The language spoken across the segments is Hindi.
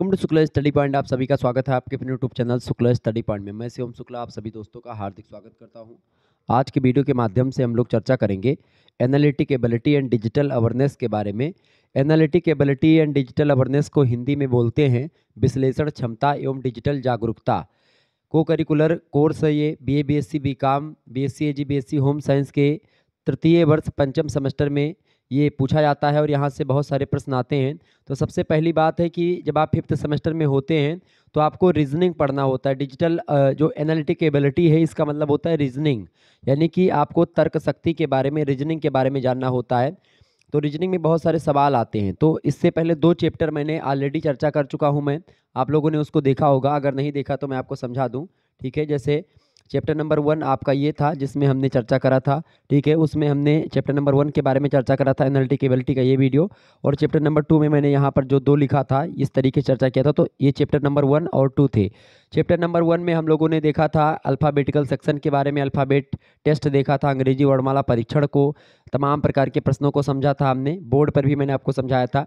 कुंभ शुक्ला स्टडी पॉइंट आप सभी का स्वागत है आपके अपने YouTube channel Shukla study point में मैं शिवम शुक्ला आप सभी दोस्तों का हार्दिक स्वागत करता हूं आज के वीडियो के माध्यम से हम लोग चर्चा करेंगे analytic ability and digital awareness के बारे में analytic ability and digital awareness को हिंदी में बोलते हैं विश्लेषण क्षमता एवं डिजिटल जागरूकता को करिकुलर कोर्स है ये B A B S C B com B S C A G B S C home science के तृतीय वर्ष पंचम सेमेस्टर में ये पूछा जाता है और यहाँ से बहुत सारे प्रश्न आते हैं तो सबसे पहली बात है कि जब आप फिफ्थ सेमेस्टर में होते हैं तो आपको रीजनिंग पढ़ना होता है डिजिटल जो एनालिटिक एबिलिटी है इसका मतलब होता है रीजनिंग यानी कि आपको तर्क शक्ति के बारे में रीजनिंग के बारे में जानना होता है तो रीजनिंग में बहुत सारे सवाल आते हैं तो इससे पहले दो चैप्टर मैंने ऑलरेडी चर्चा कर चुका हूँ मैं आप लोगों ने उसको देखा होगा अगर नहीं देखा तो मैं आपको समझा दूँ ठीक है जैसे चैप्टर नंबर वन आपका ये था जिसमें हमने चर्चा करा था ठीक है उसमें हमने चैप्टर नंबर वन के बारे में चर्चा करा था एनल्टी केबलिटी का ये वीडियो और चैप्टर नंबर टू में मैंने यहाँ पर जो दो लिखा था इस तरीके चर्चा किया था तो ये चैप्टर नंबर वन और टू थे चैप्टर नंबर वन में हम लोगों ने देखा था अल्फ़ाबेटिकल सेक्शन के बारे में अल्फ़ाबेट टेस्ट देखा था अंग्रेजी वर्णमाला परीक्षण को तमाम प्रकार के प्रश्नों को समझा था हमने बोर्ड पर भी मैंने आपको समझाया था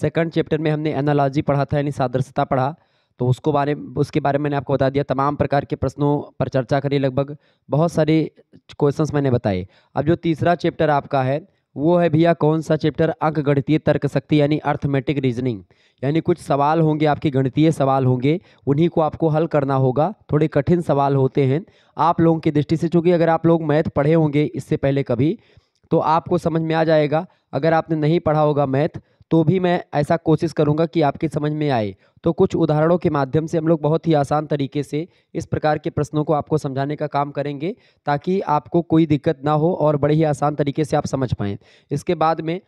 सेकंड चैप्टर में हमने एनालॉजी पढ़ा था यानी सादृश्यता पढ़ा तो उसको बारे उसके बारे में मैंने आपको बता दिया तमाम प्रकार के प्रश्नों पर चर्चा करी लगभग बहुत सारे क्वेश्चंस मैंने बताए अब जो तीसरा चैप्टर आपका है वो है भैया कौन सा चैप्टर अंक गणितीय तर्क शक्ति यानी अर्थमेटिक रीजनिंग यानी कुछ सवाल होंगे आपके गणितीय सवाल होंगे उन्हीं को आपको हल करना होगा थोड़े कठिन सवाल होते हैं आप लोगों की दृष्टि से चूँकि अगर आप लोग मैथ पढ़े होंगे इससे पहले कभी तो आपको समझ में आ जाएगा अगर आपने नहीं पढ़ा होगा मैथ तो भी मैं ऐसा कोशिश करूँगा कि आपकी समझ में आए तो कुछ उदाहरणों के माध्यम से हम लोग बहुत ही आसान तरीके से इस प्रकार के प्रश्नों को आपको समझाने का काम करेंगे ताकि आपको कोई दिक्कत ना हो और बड़े ही आसान तरीके से आप समझ पाएँ इसके बाद में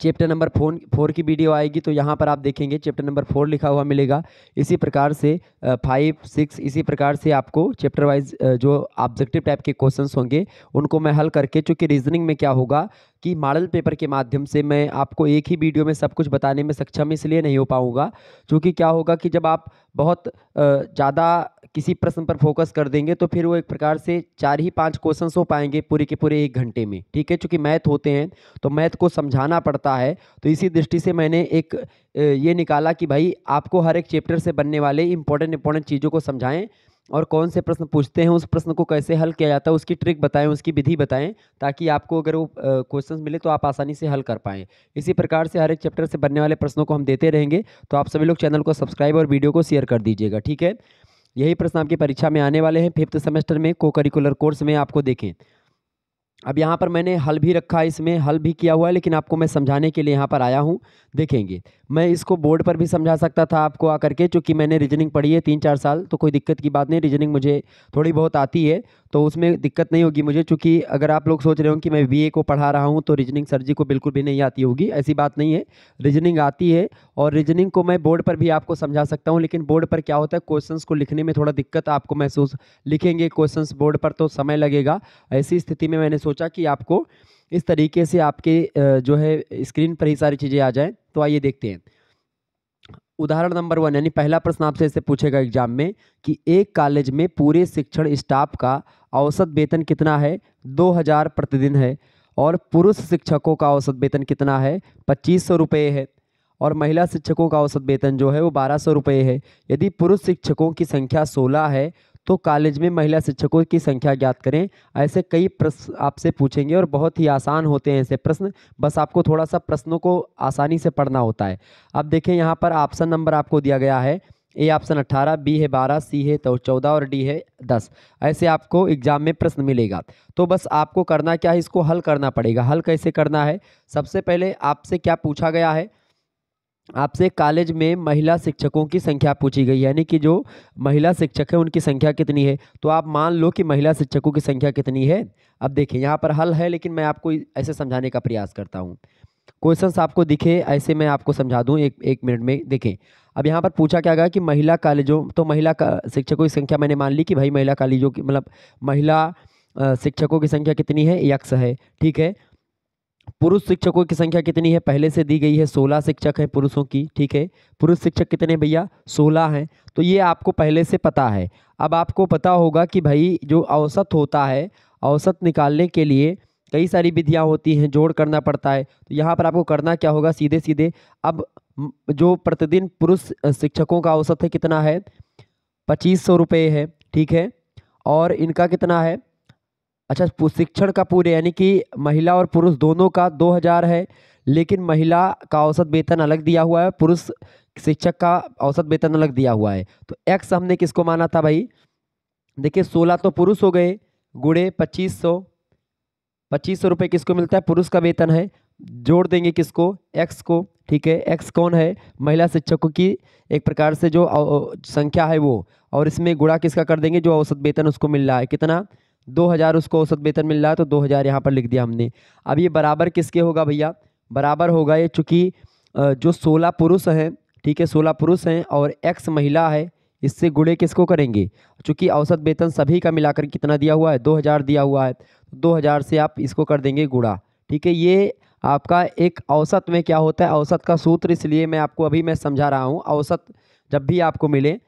चैप्टर नंबर फोन फोर की वीडियो आएगी तो यहाँ पर आप देखेंगे चैप्टर नंबर फोर लिखा हुआ मिलेगा इसी प्रकार से फाइव सिक्स इसी प्रकार से आपको चैप्टर वाइज जो ऑब्जेक्टिव टाइप के क्वेश्चंस होंगे उनको मैं हल करके चूँकि रीजनिंग में क्या होगा कि मॉडल पेपर के माध्यम से मैं आपको एक ही वीडियो में सब कुछ बताने में सक्षम इसलिए नहीं हो पाऊँगा चूँकि क्या होगा कि जब आप बहुत ज़्यादा किसी प्रश्न पर फोकस कर देंगे तो फिर वो एक प्रकार से चार ही पाँच क्वेश्चन हो पाएंगे पूरे के पूरे एक घंटे में ठीक है चूंकि मैथ होते हैं तो मैथ को समझाना पड़ता है तो इसी दृष्टि से मैंने एक ये निकाला कि भाई आपको हर एक चैप्टर से बनने वाले इंपॉर्टेंट इंपॉर्टेंट चीज़ों को समझाएँ और कौन से प्रश्न पूछते हैं उस प्रश्न को कैसे हल किया जाता है उसकी ट्रिक बताएं उसकी विधि बताएं ताकि आपको अगर वो क्वेश्चन मिले तो आप आसानी से हल कर पाएँ इसी प्रकार से हर एक चैप्टर से बनने वाले प्रश्नों को हम देते रहेंगे तो आप सभी लोग चैनल को सब्सक्राइब और वीडियो को शेयर कर दीजिएगा ठीक है यही प्रश्न आपकी परीक्षा में आने वाले हैं फिफ्थ सेमेस्टर में को करिकुलर कोर्स में आपको देखें अब यहाँ पर मैंने हल भी रखा है इसमें हल भी किया हुआ है लेकिन आपको मैं समझाने के लिए यहाँ पर आया हूँ देखेंगे मैं इसको बोर्ड पर भी समझा सकता था आपको आकर के क्योंकि मैंने रीजनिंग पढ़ी है तीन चार साल तो कोई दिक्कत की बात नहीं रीजनिंग मुझे थोड़ी बहुत आती है तो उसमें दिक्कत नहीं होगी मुझे चूँकि अगर आप लोग सोच रहे हो कि मैं बी को पढ़ा रहा हूँ तो रीजनिंग सर जी को बिल्कुल भी नहीं आती होगी ऐसी बात नहीं है रीजनिंग आती है और रीजनिंग को मैं बोर्ड पर भी आपको समझा सकता हूँ लेकिन बोर्ड पर क्या होता है क्वेश्चन को लिखने में थोड़ा दिक्कत आपको महसूस लिखेंगे क्वेश्चन बोर्ड पर तो समय लगेगा ऐसी स्थिति में मैंने सोचा कि आपको इस तरीके से आपके जो है स्क्रीन पर ही सारी चीज़ें आ जाएँ तो आइए देखते हैं उदाहरण नंबर वन यानी पहला प्रश्न आपसे इसे पूछेगा एग्जाम में कि एक कॉलेज में पूरे शिक्षण स्टाफ का औसत वेतन कितना है दो हज़ार प्रतिदिन है और पुरुष शिक्षकों का औसत वेतन कितना है पच्चीस सौ रुपये है और महिला शिक्षकों का औसत वेतन जो है वो बारह सौ रुपये है यदि पुरुष शिक्षकों की संख्या सोलह है तो कॉलेज में महिला शिक्षकों की संख्या ज्ञात करें ऐसे कई प्रश्न आपसे पूछेंगे और बहुत ही आसान होते हैं ऐसे प्रश्न बस आपको थोड़ा सा प्रश्नों को आसानी से पढ़ना होता है अब देखें यहाँ पर ऑप्शन नंबर आपको दिया गया है ए ऑप्शन अट्ठारह बी है बारह सी है तो चौदह और डी है दस ऐसे आपको एग्जाम में प्रश्न मिलेगा तो बस आपको करना क्या है इसको हल करना पड़ेगा हल कैसे करना है सबसे पहले आपसे क्या पूछा गया है आपसे कॉलेज में महिला शिक्षकों की संख्या पूछी गई यानी कि जो महिला शिक्षक है उनकी संख्या कितनी है तो आप मान लो कि महिला शिक्षकों की संख्या कितनी है अब देखिए यहाँ पर हल है लेकिन मैं आपको ऐसे समझाने का प्रयास करता हूँ क्वेश्चंस आपको दिखे ऐसे मैं आपको समझा दूँ एक एक मिनट में देखें अब यहाँ पर पूछा क्या गया कि महिला कॉलेजों तो महिला शिक्षकों की संख्या मैंने मान ली कि भाई महिला कॉलेजों की मतलब महिला शिक्षकों की संख्या कितनी है यक्स है ठीक है पुरुष शिक्षकों की संख्या कितनी है पहले से दी गई है सोलह शिक्षक हैं पुरुषों की ठीक है पुरुष शिक्षक कितने भैया सोलह हैं तो ये आपको पहले से पता है अब आपको पता होगा कि भाई जो औसत होता है औसत निकालने के लिए कई सारी विधियाँ होती हैं जोड़ करना पड़ता है तो यहाँ पर आपको करना क्या होगा सीधे सीधे अब जो प्रतिदिन पुरुष शिक्षकों का औसत है कितना है पच्चीस सौ रुपये है ठीक है और इनका कितना है अच्छा शिक्षण का पूरे यानी कि महिला और पुरुष दोनों का दो हज़ार है लेकिन महिला का औसत वेतन अलग दिया हुआ है पुरुष शिक्षक का औसत वेतन अलग दिया हुआ है तो एक्स हमने किसको माना था भाई देखिए सोलह तो पुरुष हो गए गुड़े पच्चीस सौ पच्चीस सौ रुपये किसको मिलता है पुरुष का वेतन है जोड़ देंगे किसको एक्स को ठीक है एक्स कौन है महिला शिक्षकों की एक प्रकार से जो संख्या है वो और इसमें गुड़ा किसका कर देंगे जो औसत वेतन उसको मिल रहा है कितना दो हज़ार उसको औसत वेतन मिल रहा है तो दो हज़ार यहाँ पर लिख दिया हमने अब ये बराबर किसके होगा भैया बराबर होगा ये चूँकि जो सोलह पुरुष हैं ठीक है सोलह पुरुष हैं और एक्स महिला है इससे गुड़े किसको करेंगे चूँकि औसत वेतन सभी का मिलाकर कितना दिया हुआ है दो हज़ार दिया हुआ है तो दो हज़ार से आप इसको कर देंगे गुड़ा ठीक है ये आपका एक औसत में क्या होता है औसत का सूत्र इसलिए मैं आपको अभी मैं समझा रहा हूँ औसत जब भी आपको मिले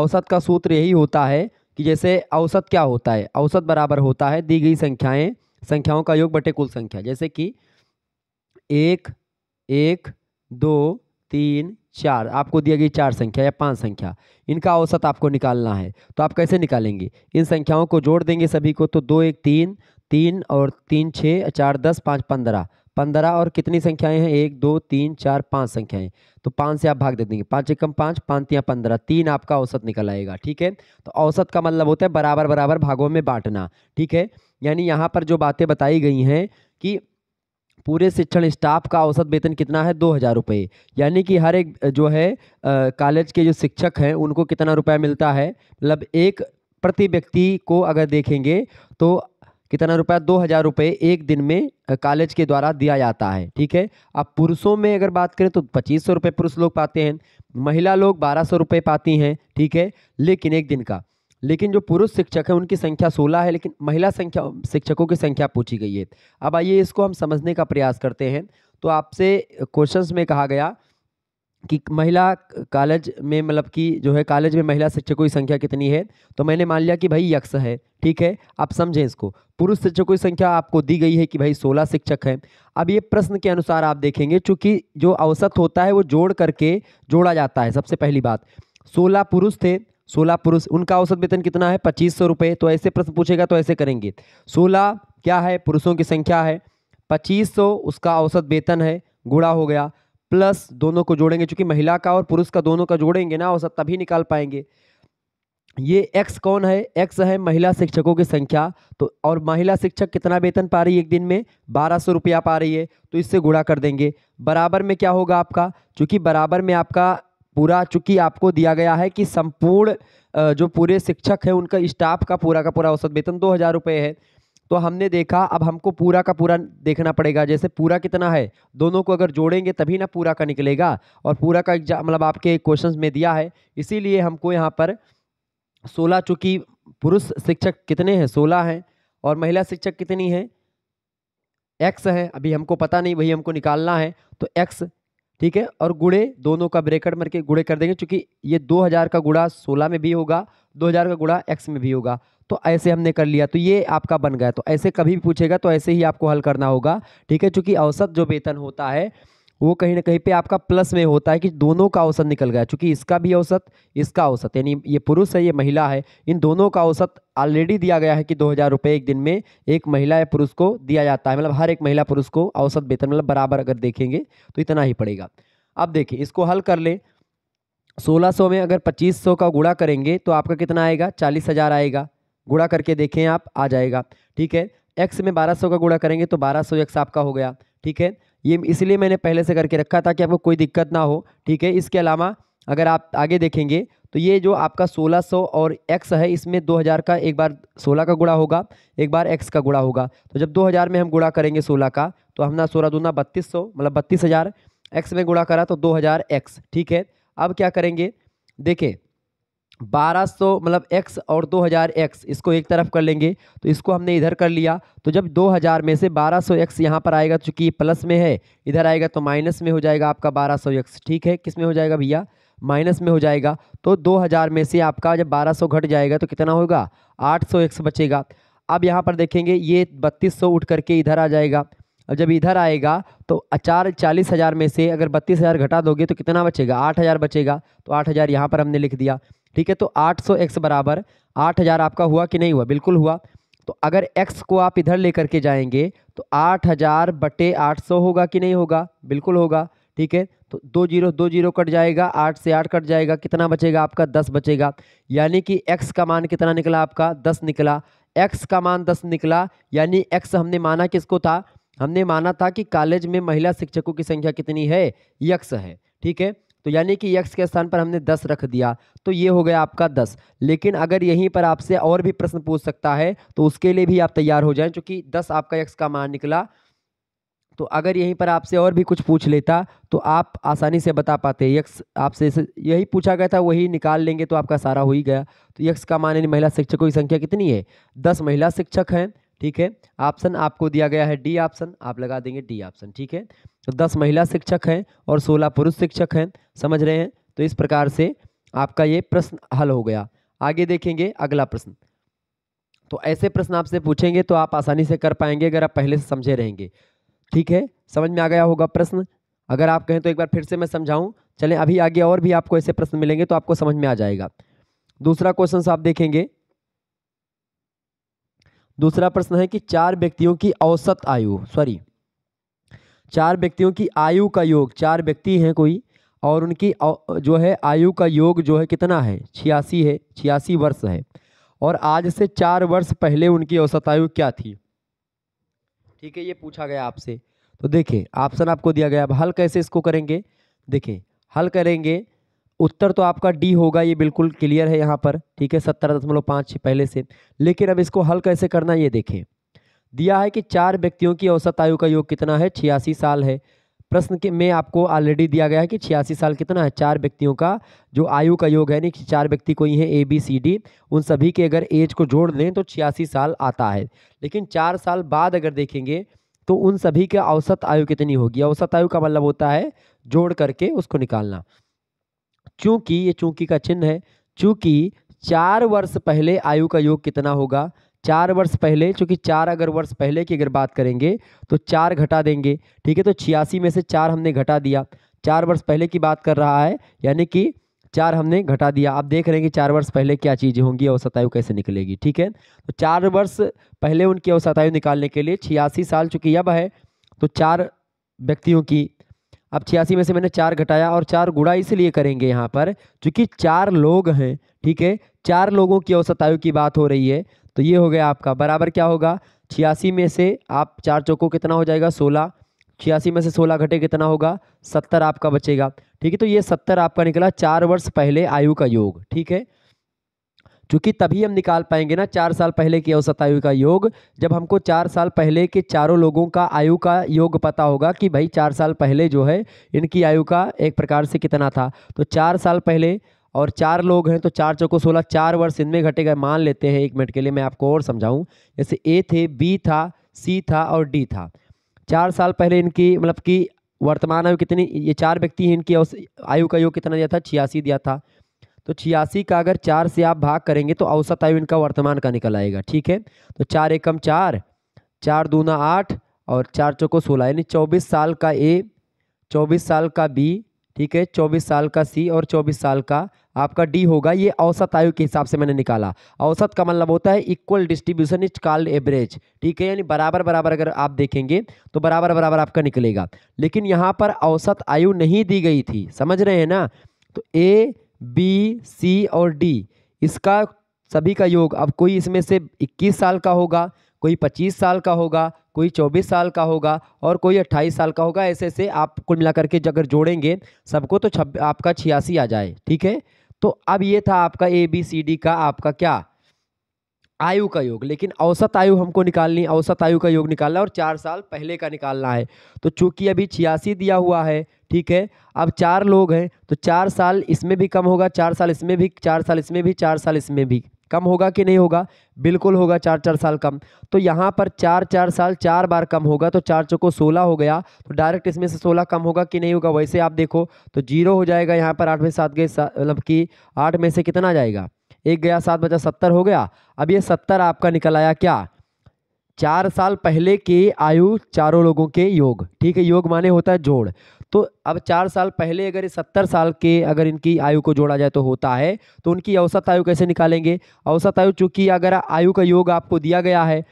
औसत का सूत्र यही होता है कि जैसे औसत क्या होता है औसत बराबर होता है दी गई संख्याएं संख्याओं का योग बटे कुल संख्या जैसे कि एक एक दो तीन चार आपको दिया गई चार संख्या या पांच संख्या इनका औसत आपको निकालना है तो आप कैसे निकालेंगे इन संख्याओं को जोड़ देंगे सभी को तो दो एक तीन तीन और तीन छः चार दस पाँच पंद्रह पंद्रह और कितनी संख्याएं हैं एक दो तीन चार पाँच संख्याएं तो पाँच से आप भाग दे देंगे पाँच एकम पाँच पाँच या पंद्रह तीन आपका औसत निकल आएगा ठीक है तो औसत का मतलब होता है बराबर बराबर भागों में बांटना ठीक है यानी यहाँ पर जो बातें बताई गई हैं कि पूरे शिक्षण स्टाफ का औसत वेतन कितना है दो हज़ार रुपये यानी कि हर एक जो है कॉलेज के जो शिक्षक हैं उनको कितना रुपया मिलता है मतलब एक प्रति व्यक्ति को अगर देखेंगे तो कितना रुपया दो हज़ार रुपये एक दिन में कॉलेज के द्वारा दिया जाता है ठीक है अब पुरुषों में अगर बात करें तो पच्चीस सौ रुपये पुरुष लोग पाते हैं महिला लोग बारह सौ रुपये पाती हैं ठीक है लेकिन एक दिन का लेकिन जो पुरुष शिक्षक हैं उनकी संख्या सोलह है लेकिन महिला संख्या शिक्षकों की संख्या पूछी गई है अब आइए इसको हम समझने का प्रयास करते हैं तो आपसे क्वेश्चन में कहा गया कि महिला कॉलेज में मतलब कि जो है कॉलेज में महिला शिक्षकों की संख्या कितनी है तो मैंने मान लिया कि भाई यक्स है ठीक है आप समझें इसको पुरुष शिक्षकों की संख्या आपको दी गई है कि भाई सोलह शिक्षक हैं अब ये प्रश्न के अनुसार आप देखेंगे चूँकि जो औसत होता है वो जोड़ करके जोड़ा जाता है सबसे पहली बात सोलह पुरुष थे सोलह पुरुष उनका औसत वेतन कितना है पच्चीस सौ रुपये तो ऐसे प्रश्न पूछेगा तो ऐसे करेंगे सोलह क्या है पुरुषों की संख्या है पच्चीस सौ उसका औसत वेतन है गुड़ा हो गया प्लस दोनों को जोड़ेंगे चूंकि महिला का और पुरुष का दोनों का जोड़ेंगे ना वो सब तभी निकाल पाएंगे ये एक्स कौन है एक्स है महिला शिक्षकों की संख्या तो और महिला शिक्षक कितना वेतन पा रही है एक दिन में बारह सौ रुपया पा रही है तो इससे गुणा कर देंगे बराबर में क्या होगा आपका चूँकि बराबर में आपका पूरा चूँकि आपको दिया गया है कि संपूर्ण जो पूरे शिक्षक हैं उनका स्टाफ का पूरा का पूरा औसत वेतन दो हज़ार रुपये है तो हमने देखा अब हमको पूरा का पूरा देखना पड़ेगा जैसे पूरा कितना है दोनों को अगर जोड़ेंगे तभी ना पूरा का निकलेगा और पूरा का एग्जाम मतलब आपके क्वेश्चंस में दिया है इसीलिए हमको यहाँ पर सोलह चूँकि पुरुष शिक्षक कितने हैं सोलह हैं और महिला शिक्षक कितनी है एक्स है अभी हमको पता नहीं वही हमको निकालना है तो एक्स ठीक है और गुड़े दोनों का ब्रेकट मर के गुड़े कर देंगे क्योंकि ये 2000 का गुड़ा 16 में भी होगा 2000 का गुड़ा एक्स में भी होगा तो ऐसे हमने कर लिया तो ये आपका बन गया तो ऐसे कभी भी पूछेगा तो ऐसे ही आपको हल करना होगा ठीक है चूँकि औसत जो वेतन होता है वो कहीं ना कहीं पे आपका प्लस में होता है कि दोनों का औसत निकल गया चूँकि इसका भी औसत इसका औसत यानी ये पुरुष है ये महिला है इन दोनों का औसत ऑलरेडी दिया गया है कि दो हज़ार रुपये एक दिन में एक महिला या पुरुष को दिया जाता है मतलब हर एक महिला पुरुष को औसत वेतन मतलब बराबर अगर देखेंगे तो इतना ही पड़ेगा अब देखिए इसको हल कर लें सोलह में अगर पच्चीस का गुड़ा करेंगे तो आपका कितना आएगा चालीस हज़ार आएगा गुड़ा करके देखें आप आ जाएगा ठीक है एक्स में 1200 का गुड़ा करेंगे तो 1200 एक्स आपका हो गया ठीक है ये इसलिए मैंने पहले से करके रखा था कि आपको कोई दिक्कत ना हो ठीक है इसके अलावा अगर आप आगे देखेंगे तो ये जो आपका 1600 और एक्स है इसमें 2000 का एक बार 16 का गुड़ा होगा एक बार एक्स का गुड़ा होगा तो जब 2000 में हम गुड़ा करेंगे 16 का तो हमने सोलह दूना बत्तीस सौ मतलब बत्तीस हज़ार एक्स में गुड़ा करा तो 2000 एक्स ठीक है अब क्या करेंगे देखें बारह सौ मतलब एक्स और दो हज़ार एक्स इसको एक तरफ कर लेंगे तो इसको हमने इधर कर लिया तो जब दो हज़ार में से बारह सौ एक्स यहाँ पर आएगा चूँकि प्लस में है इधर आएगा तो माइनस में हो जाएगा आपका बारह सौ एक्स ठीक है किस में हो जाएगा भैया माइनस में हो जाएगा तो दो हज़ार में से आपका जब बारह सौ घट जाएगा तो कितना होगा आठ सौ एक्स बचेगा अब यहाँ पर देखेंगे ये बत्तीस सौ उठ करके इधर आ जाएगा और जब इधर आएगा तो चार चालीस हज़ार में से अगर बत्तीस हज़ार घटा दोगे तो कितना बचेगा आठ हज़ार बचेगा तो आठ हज़ार यहाँ पर हमने लिख दिया ठीक है तो आठ सौ एक्स बराबर आठ हज़ार आपका हुआ कि नहीं हुआ बिल्कुल हुआ तो अगर x को आप इधर लेकर के जाएंगे तो 8000 बटे 800 होगा कि नहीं होगा बिल्कुल होगा ठीक है तो दो जीरो दो जीरो कट जाएगा आठ से आठ कट जाएगा कितना बचेगा आपका दस बचेगा यानी कि x का मान कितना निकला आपका दस निकला x का मान दस निकला यानी x हमने माना किसको था हमने माना था कि कॉलेज में महिला शिक्षकों की संख्या कितनी है यक्स है ठीक है तो यानी कि यक्स के स्थान पर हमने दस रख दिया तो ये हो गया आपका दस लेकिन अगर यहीं पर आपसे और भी प्रश्न पूछ सकता है तो उसके लिए भी आप तैयार हो जाएं क्योंकि दस आपका यक्स का मान निकला तो अगर यहीं पर आपसे और भी कुछ पूछ लेता तो आप आसानी से बता पाते यक्स आपसे यही पूछा गया था वही निकाल लेंगे तो आपका सारा हो ही गया तो यक्स का मान यानी महिला शिक्षकों की संख्या कितनी है दस महिला शिक्षक हैं ठीक है ऑप्शन आपको दिया गया है डी ऑप्शन आप लगा देंगे डी ऑप्शन ठीक है तो दस महिला शिक्षक हैं और सोलह पुरुष शिक्षक हैं समझ रहे हैं तो इस प्रकार से आपका ये प्रश्न हल हो गया आगे देखेंगे अगला प्रश्न तो ऐसे प्रश्न आपसे पूछेंगे तो आप आसानी से कर पाएंगे अगर आप पहले से समझे रहेंगे ठीक है समझ में आ गया होगा प्रश्न अगर आप कहें तो एक बार फिर से मैं समझाऊं चलें अभी आगे और भी आपको ऐसे प्रश्न मिलेंगे तो आपको समझ में आ जाएगा दूसरा क्वेश्चन आप देखेंगे दूसरा प्रश्न है कि चार व्यक्तियों की औसत आयु सॉरी चार व्यक्तियों की आयु का योग चार व्यक्ति हैं कोई और उनकी जो है आयु का योग जो है कितना है छियासी है छियासी वर्ष है और आज से चार वर्ष पहले उनकी औसत आयु क्या थी ठीक है ये पूछा गया आपसे तो देखिए ऑप्शन आपको दिया गया अब हल कैसे इसको करेंगे देखिए हल करेंगे उत्तर तो आपका डी होगा ये बिल्कुल क्लियर है यहाँ पर ठीक है सत्तर दशमलव पाँच पहले से लेकिन अब इसको हल कैसे करना ये देखें दिया है कि चार व्यक्तियों की औसत आयु का योग कितना है छियासी साल है प्रश्न के में आपको ऑलरेडी दिया गया है कि छियासी साल कितना है चार व्यक्तियों का जो आयु का योग है यानी कि चार व्यक्ति कोई हैं ए बी सी डी उन सभी के अगर एज को जोड़ दें तो छियासी साल आता है लेकिन चार साल बाद अगर देखेंगे तो उन सभी के औसत आयु कितनी होगी औसत आयु का मतलब होता है जोड़ करके उसको निकालना चूंकि ये चूंकि का चिन्ह है चूंकि चार वर्ष पहले आयु का योग कितना होगा चार वर्ष पहले चूँकि चार अगर वर्ष पहले की अगर बात करेंगे तो चार घटा देंगे ठीक है तो छियासी में से चार हमने घटा दिया चार वर्ष पहले की बात कर रहा है यानी कि चार हमने घटा दिया आप देख रहे हैं कि चार वर्ष पहले क्या चीज़ें होंगी औसत आयु कैसे निकलेगी ठीक है तो चार वर्ष पहले उनकी औसत आयु निकालने के लिए छियासी साल चूँकि अब है तो चार व्यक्तियों की अब छियासी में से मैंने चार घटाया और चार गुड़ा इसलिए करेंगे यहाँ पर क्योंकि चार लोग हैं ठीक है चार लोगों की औसत आयु की बात हो रही है तो ये हो गया आपका बराबर क्या होगा छियासी में से आप चार चौको कितना हो जाएगा सोलह छियासी में से सोलह घटे कितना होगा सत्तर आपका बचेगा ठीक है तो ये सत्तर आपका निकला चार वर्ष पहले आयु का योग ठीक है क्योंकि तभी हम निकाल पाएंगे ना चार साल पहले की औसत आयु का योग जब हमको चार साल पहले के चारों लोगों का आयु का योग पता होगा कि भाई चार साल पहले जो है इनकी आयु का एक प्रकार से कितना था तो चार साल पहले और चार लोग हैं तो चार चौको सोलह चार वर्ष इनमें घटेगा मान लेते हैं एक मिनट के लिए मैं आपको और समझाऊँ जैसे ए थे बी था सी था और डी था चार साल पहले इनकी मतलब कि वर्तमान आयु कितनी ये चार व्यक्ति हैं इनकी आयु का योग कितना दिया था छियासी दिया था तो छियासी का अगर चार से आप भाग करेंगे तो औसत आयु इनका वर्तमान का निकल आएगा ठीक है तो चार एकम चार चार दूना आठ और चार चौको सोलह यानी चौबीस साल का ए चौबीस साल का बी ठीक है चौबीस साल का सी और चौबीस साल का आपका डी होगा ये औसत आयु के हिसाब से मैंने निकाला औसत का मतलब होता है equal distribution is called average ठीक है यानी बराबर बराबर अगर आप देखेंगे तो बराबर बराबर आपका निकलेगा लेकिन यहाँ पर औसत आयु नहीं दी गई थी समझ रहे हैं ना तो ए बी सी और डी इसका सभी का योग अब कोई इसमें से 21 साल का होगा कोई 25 साल का होगा कोई 24 साल का होगा और कोई 28 साल का होगा ऐसे ऐसे आप कुल मिलाकर के अगर जोड़ेंगे सबको तो छब आपका छियासी आ जाए ठीक है तो अब ये था आपका ए बी सी डी का आपका क्या आयु का योग लेकिन औसत आयु हमको निकालनी औसत आयु का योग निकालना और चार साल पहले का निकालना है तो चूंकि अभी छियासी दिया हुआ है ठीक है अब चार लोग हैं तो चार साल इसमें भी कम होगा चार साल इसमें भी चार साल इसमें भी चार साल इसमें भी कम होगा कि नहीं होगा बिल्कुल होगा चार चार साल कम तो यहाँ पर चार चार साल चार बार कम होगा तो चार चौको सोलह हो गया तो डायरेक्ट इसमें से सोलह कम होगा कि नहीं होगा वैसे आप देखो तो जीरो हो जाएगा यहाँ पर आठ में सात गए मतलब कि आठ में से कितना जाएगा एक गया सात बचा सत्तर हो गया अब ये सत्तर आपका निकल आया क्या चार साल पहले की आयु चारों लोगों के योग ठीक है योग माने होता है जोड़ तो अब चार साल पहले अगर सत्तर साल के अगर इनकी आयु को जोड़ा जाए तो होता है तो उनकी औसत आयु कैसे निकालेंगे औसत आयु चूँकि अगर आयु का योग आपको दिया गया है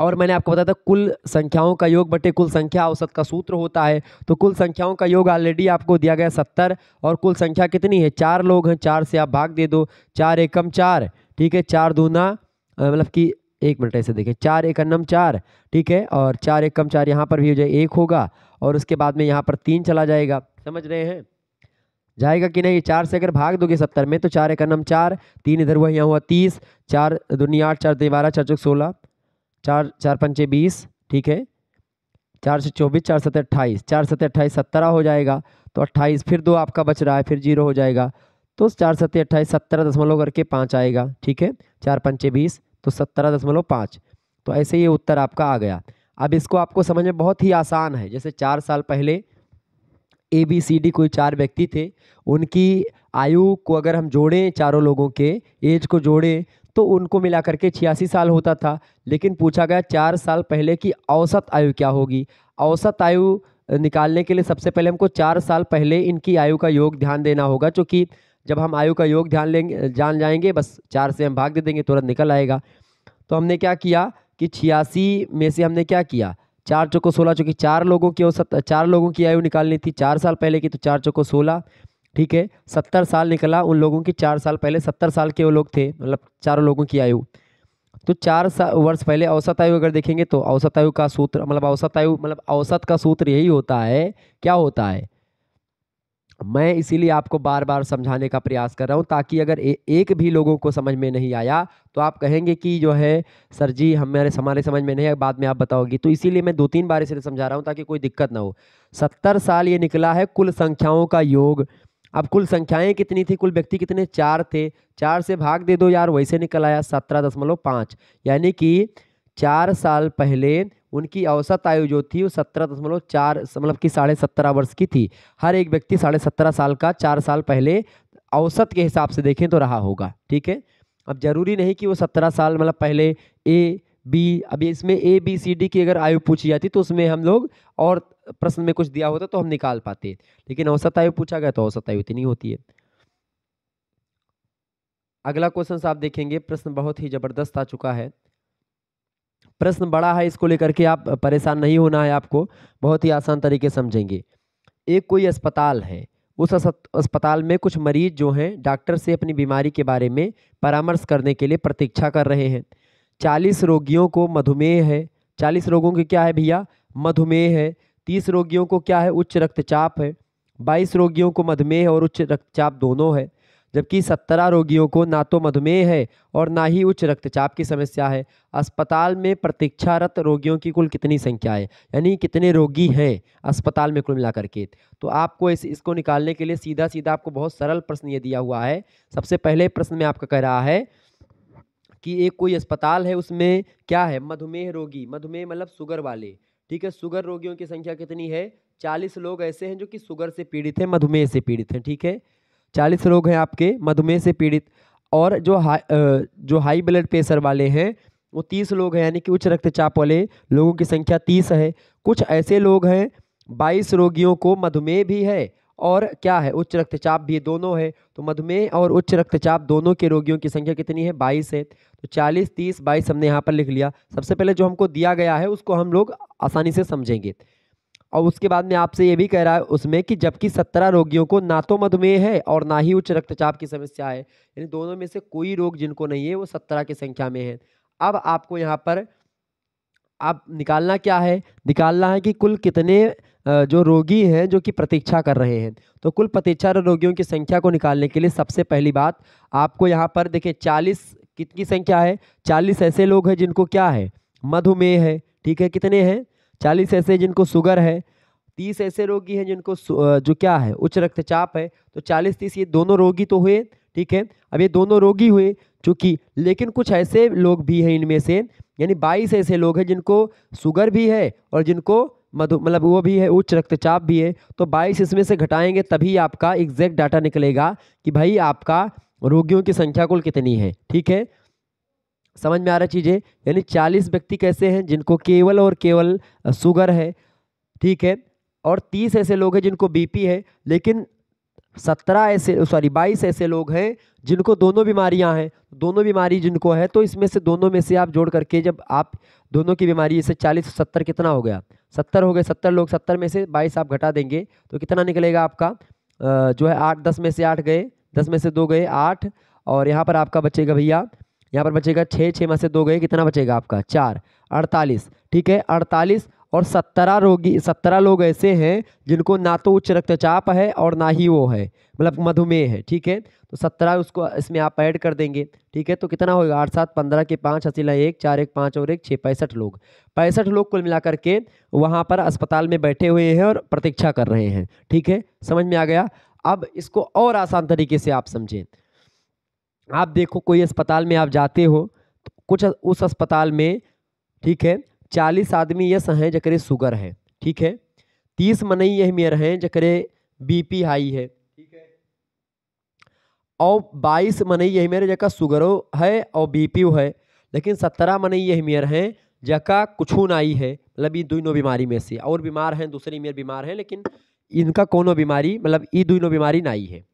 और मैंने आपको बताया था कुल संख्याओं का योग बटे कुल संख्या औसत का सूत्र होता है तो कुल संख्याओं का योग ऑलरेडी आपको दिया गया सत्तर और कुल संख्या कितनी है चार लोग हैं चार से आप भाग दे दो चार एकम चार ठीक है चार दूना मतलब कि एक मिनट ऐसे देखें चार एक अन्नम चार ठीक है और चार एकम चार यहाँ पर भी हो जाए एक होगा और उसके बाद में यहाँ पर तीन चला जाएगा समझ रहे हैं जाएगा कि नहीं चार से अगर भाग दोगे सत्तर में तो चार एक नम चार तीन इधर हुआ यहाँ हुआ तीस चार दुनिया आठ चार दे बारह चार चौक सोलह चार चार पंचे बीस ठीक है चार से चौबीस चार सत्तर अट्ठाईस चार सत्तर अट्ठाईस सत्रह हो जाएगा तो अट्ठाईस फिर दो आपका बच रहा है फिर जीरो हो जाएगा तो चार सत्तर अट्ठाईस सत्रह दशमलव करके पाँच आएगा ठीक है चार पंचे बीस तो सत्रह दशमलव पाँच तो ऐसे ये उत्तर आपका आ गया अब इसको आपको समझ में बहुत ही आसान है जैसे चार साल पहले ए बी सी डी कोई चार व्यक्ति थे उनकी आयु को अगर हम जोड़ें चारों लोगों के एज को जोड़ें तो उनको मिला करके छियासी साल होता था लेकिन पूछा गया चार साल पहले की औसत आयु क्या होगी औसत आयु निकालने के लिए सबसे पहले हमको चार साल पहले इनकी आयु का योग ध्यान देना होगा चूँकि जब हम आयु का योग ध्यान लेंगे जान जाएंगे बस चार से हम भाग दे देंगे तुरंत निकल आएगा तो हमने क्या किया कि छियासी में से हमने क्या किया चार चौको सोलह चूँकि चार लोगों की औसत चार लोगों की आयु निकालनी थी चार साल पहले की तो चार चौको सोलह ठीक है सत्तर साल निकला उन लोगों की चार साल पहले सत्तर साल के वो लोग थे मतलब चारों लोगों की आयु तो चार वर्ष पहले औसत आयु अगर देखेंगे तो औसत आयु का सूत्र मतलब औसत आयु मतलब औसत का सूत्र यही होता है क्या होता है मैं इसीलिए आपको बार बार समझाने का प्रयास कर रहा हूँ ताकि अगर ए, एक भी लोगों को समझ में नहीं आया तो आप कहेंगे कि जो है सर जी हमारे हमारे समझ में नहीं है बाद में आप बताओगी तो इसीलिए मैं दो तीन बार इसलिए समझा रहा हूँ ताकि कोई दिक्कत ना हो सत्तर साल ये निकला है कुल संख्याओं का योग अब कुल संख्याएं कितनी थी कुल व्यक्ति कितने चार थे चार से भाग दे दो यार वैसे निकल आया सत्रह दशमलव पाँच यानी कि चार साल पहले उनकी औसत आयु जो थी वो सत्रह दशमलव चार मतलब कि साढ़े सत्रह वर्ष की थी हर एक व्यक्ति साढ़े सत्रह साल का चार साल पहले औसत के हिसाब से देखें तो रहा होगा ठीक है अब जरूरी नहीं कि वो सत्रह साल मतलब पहले ए बी अभी इसमें ए बी सी डी की अगर आयु पूछी जाती तो उसमें हम लोग और प्रश्न में कुछ दिया होता तो हम निकाल पाते लेकिन औसत आयु पूछा गया तो औसत आयु इतनी होती है अगला क्वेश्चन साहब देखेंगे प्रश्न बहुत ही ज़बरदस्त आ चुका है प्रश्न बड़ा है इसको लेकर के आप परेशान नहीं होना है आपको बहुत ही आसान तरीके समझेंगे एक कोई अस्पताल है उस अस्पताल में कुछ मरीज जो हैं डॉक्टर से अपनी बीमारी के बारे में परामर्श करने के लिए प्रतीक्षा कर रहे हैं चालीस रोगियों को मधुमेह है चालीस रोगों के क्या है भैया मधुमेह है तीस रोगियों को क्या है उच्च रक्तचाप है बाईस रोगियों को मधुमेह और उच्च रक्तचाप दोनों है जबकि सत्रह रोगियों को ना तो मधुमेह है और ना ही उच्च रक्तचाप की समस्या है अस्पताल में प्रतीक्षारत रोगियों की कुल कितनी संख्या है यानी कितने रोगी हैं अस्पताल में कुल मिलाकर के तो आपको इस इसको निकालने के लिए सीधा सीधा आपको बहुत सरल प्रश्न ये दिया हुआ है सबसे पहले प्रश्न में आपका कह रहा है कि एक कोई अस्पताल है उसमें क्या है मधुमेह रोगी मधुमेह मतलब शुगर वाले ठीक है शुगर रोगियों की संख्या कितनी है चालीस लोग ऐसे हैं जो कि शुगर से पीड़ित हैं मधुमेह से पीड़ित हैं ठीक है चालीस लोग हैं आपके मधुमेह से पीड़ित और जो हाई जो हाई ब्लड प्रेशर वाले हैं वो तीस लोग हैं यानी कि उच्च रक्तचाप वाले लोगों की संख्या तीस है कुछ ऐसे लोग हैं बाईस रोगियों को मधुमेह भी है और क्या है उच्च रक्तचाप भी दोनों है तो मधुमेह और उच्च रक्तचाप दोनों के रोगियों की संख्या कितनी है बाईस है तो चालीस तीस बाईस हमने यहाँ पर लिख लिया सबसे पहले जो हमको दिया गया है उसको हम लोग आसानी से समझेंगे और उसके बाद में आपसे ये भी कह रहा है उसमें कि जबकि सत्रह रोगियों को ना तो मधुमेह है और ना ही उच्च रक्तचाप की समस्या है यानी दोनों में से कोई रोग जिनको नहीं है वो सत्रह की संख्या में है अब आपको यहाँ पर आप निकालना क्या है निकालना है कि कुल कितने जो रोगी हैं जो कि प्रतीक्षा कर रहे हैं तो कुल प्रतीक्षा रोगियों की संख्या को निकालने के लिए सबसे पहली बात आपको यहाँ पर देखिए चालीस कितनी संख्या है चालीस ऐसे लोग हैं जिनको क्या है मधुमेह है ठीक है कितने हैं चालीस ऐसे जिनको शुगर है तीस ऐसे रोगी हैं जिनको जो क्या है उच्च रक्तचाप है तो चालीस तीस ये दोनों रोगी तो हुए ठीक है अब ये दोनों रोगी हुए चूँकि लेकिन कुछ ऐसे लोग भी हैं इनमें से यानी बाईस ऐसे लोग हैं जिनको शुगर भी है और जिनको मधु मतलब वो भी है उच्च रक्तचाप भी है तो बाईस इसमें से घटाएंगे तभी आपका एग्जैक्ट डाटा निकलेगा कि भाई आपका रोगियों की संख्या कुल कितनी है ठीक है समझ में आ रहा चीज़ें यानी चालीस व्यक्ति कैसे हैं जिनको केवल और केवल शुगर है ठीक है और तीस ऐसे लोग हैं जिनको बीपी है लेकिन सत्रह ऐसे सॉरी बाईस ऐसे लोग हैं जिनको दोनों बीमारियां हैं दोनों बीमारी जिनको है तो इसमें से दोनों में से आप जोड़ करके जब आप दोनों की बीमारी से चालीस सत्तर कितना हो गया सत्तर हो गए सत्तर लोग सत्तर में से बाईस आप घटा देंगे तो कितना निकलेगा आपका जो है आठ दस में से आठ गए दस में से दो गए आठ और यहाँ पर आपका बचेगा भैया यहाँ पर बचेगा छः छः में से दो गए कितना बचेगा आपका चार अड़तालीस ठीक है अड़तालीस और सत्रह रोगी सत्रह लोग ऐसे हैं जिनको ना तो उच्च रक्तचाप है और ना ही वो है मतलब मधुमेह है ठीक है तो सत्रह उसको इसमें आप ऐड कर देंगे ठीक है तो कितना होगा आठ सात पंद्रह के पाँच हसीला एक चार एक पाँच और एक छः पैंसठ लोग पैंसठ लोग कुल मिलाकर के वहाँ पर अस्पताल में बैठे हुए हैं और प्रतीक्षा कर रहे हैं ठीक है समझ में आ गया अब इसको और आसान तरीके से आप समझें आप देखो कोई अस्पताल में आप जाते हो तो कुछ उस अस्पताल में ठीक है चालीस आदमी यस हैं जकरे शुगर है ठीक है तीस मनई यह मेयर हैं जकरे बीपी हाई है ठीक है और बाईस मनई यह मेयर जका शुगरों है और बीपी है लेकिन सत्रह मनई यह मेयर हैं जका ना नाई है मतलब ये दोनों बीमारी में से और बीमार हैं दूसरे मेयर बीमार हैं लेकिन इनका कोनो बीमारी मतलब ये दोनों बीमारी नाई है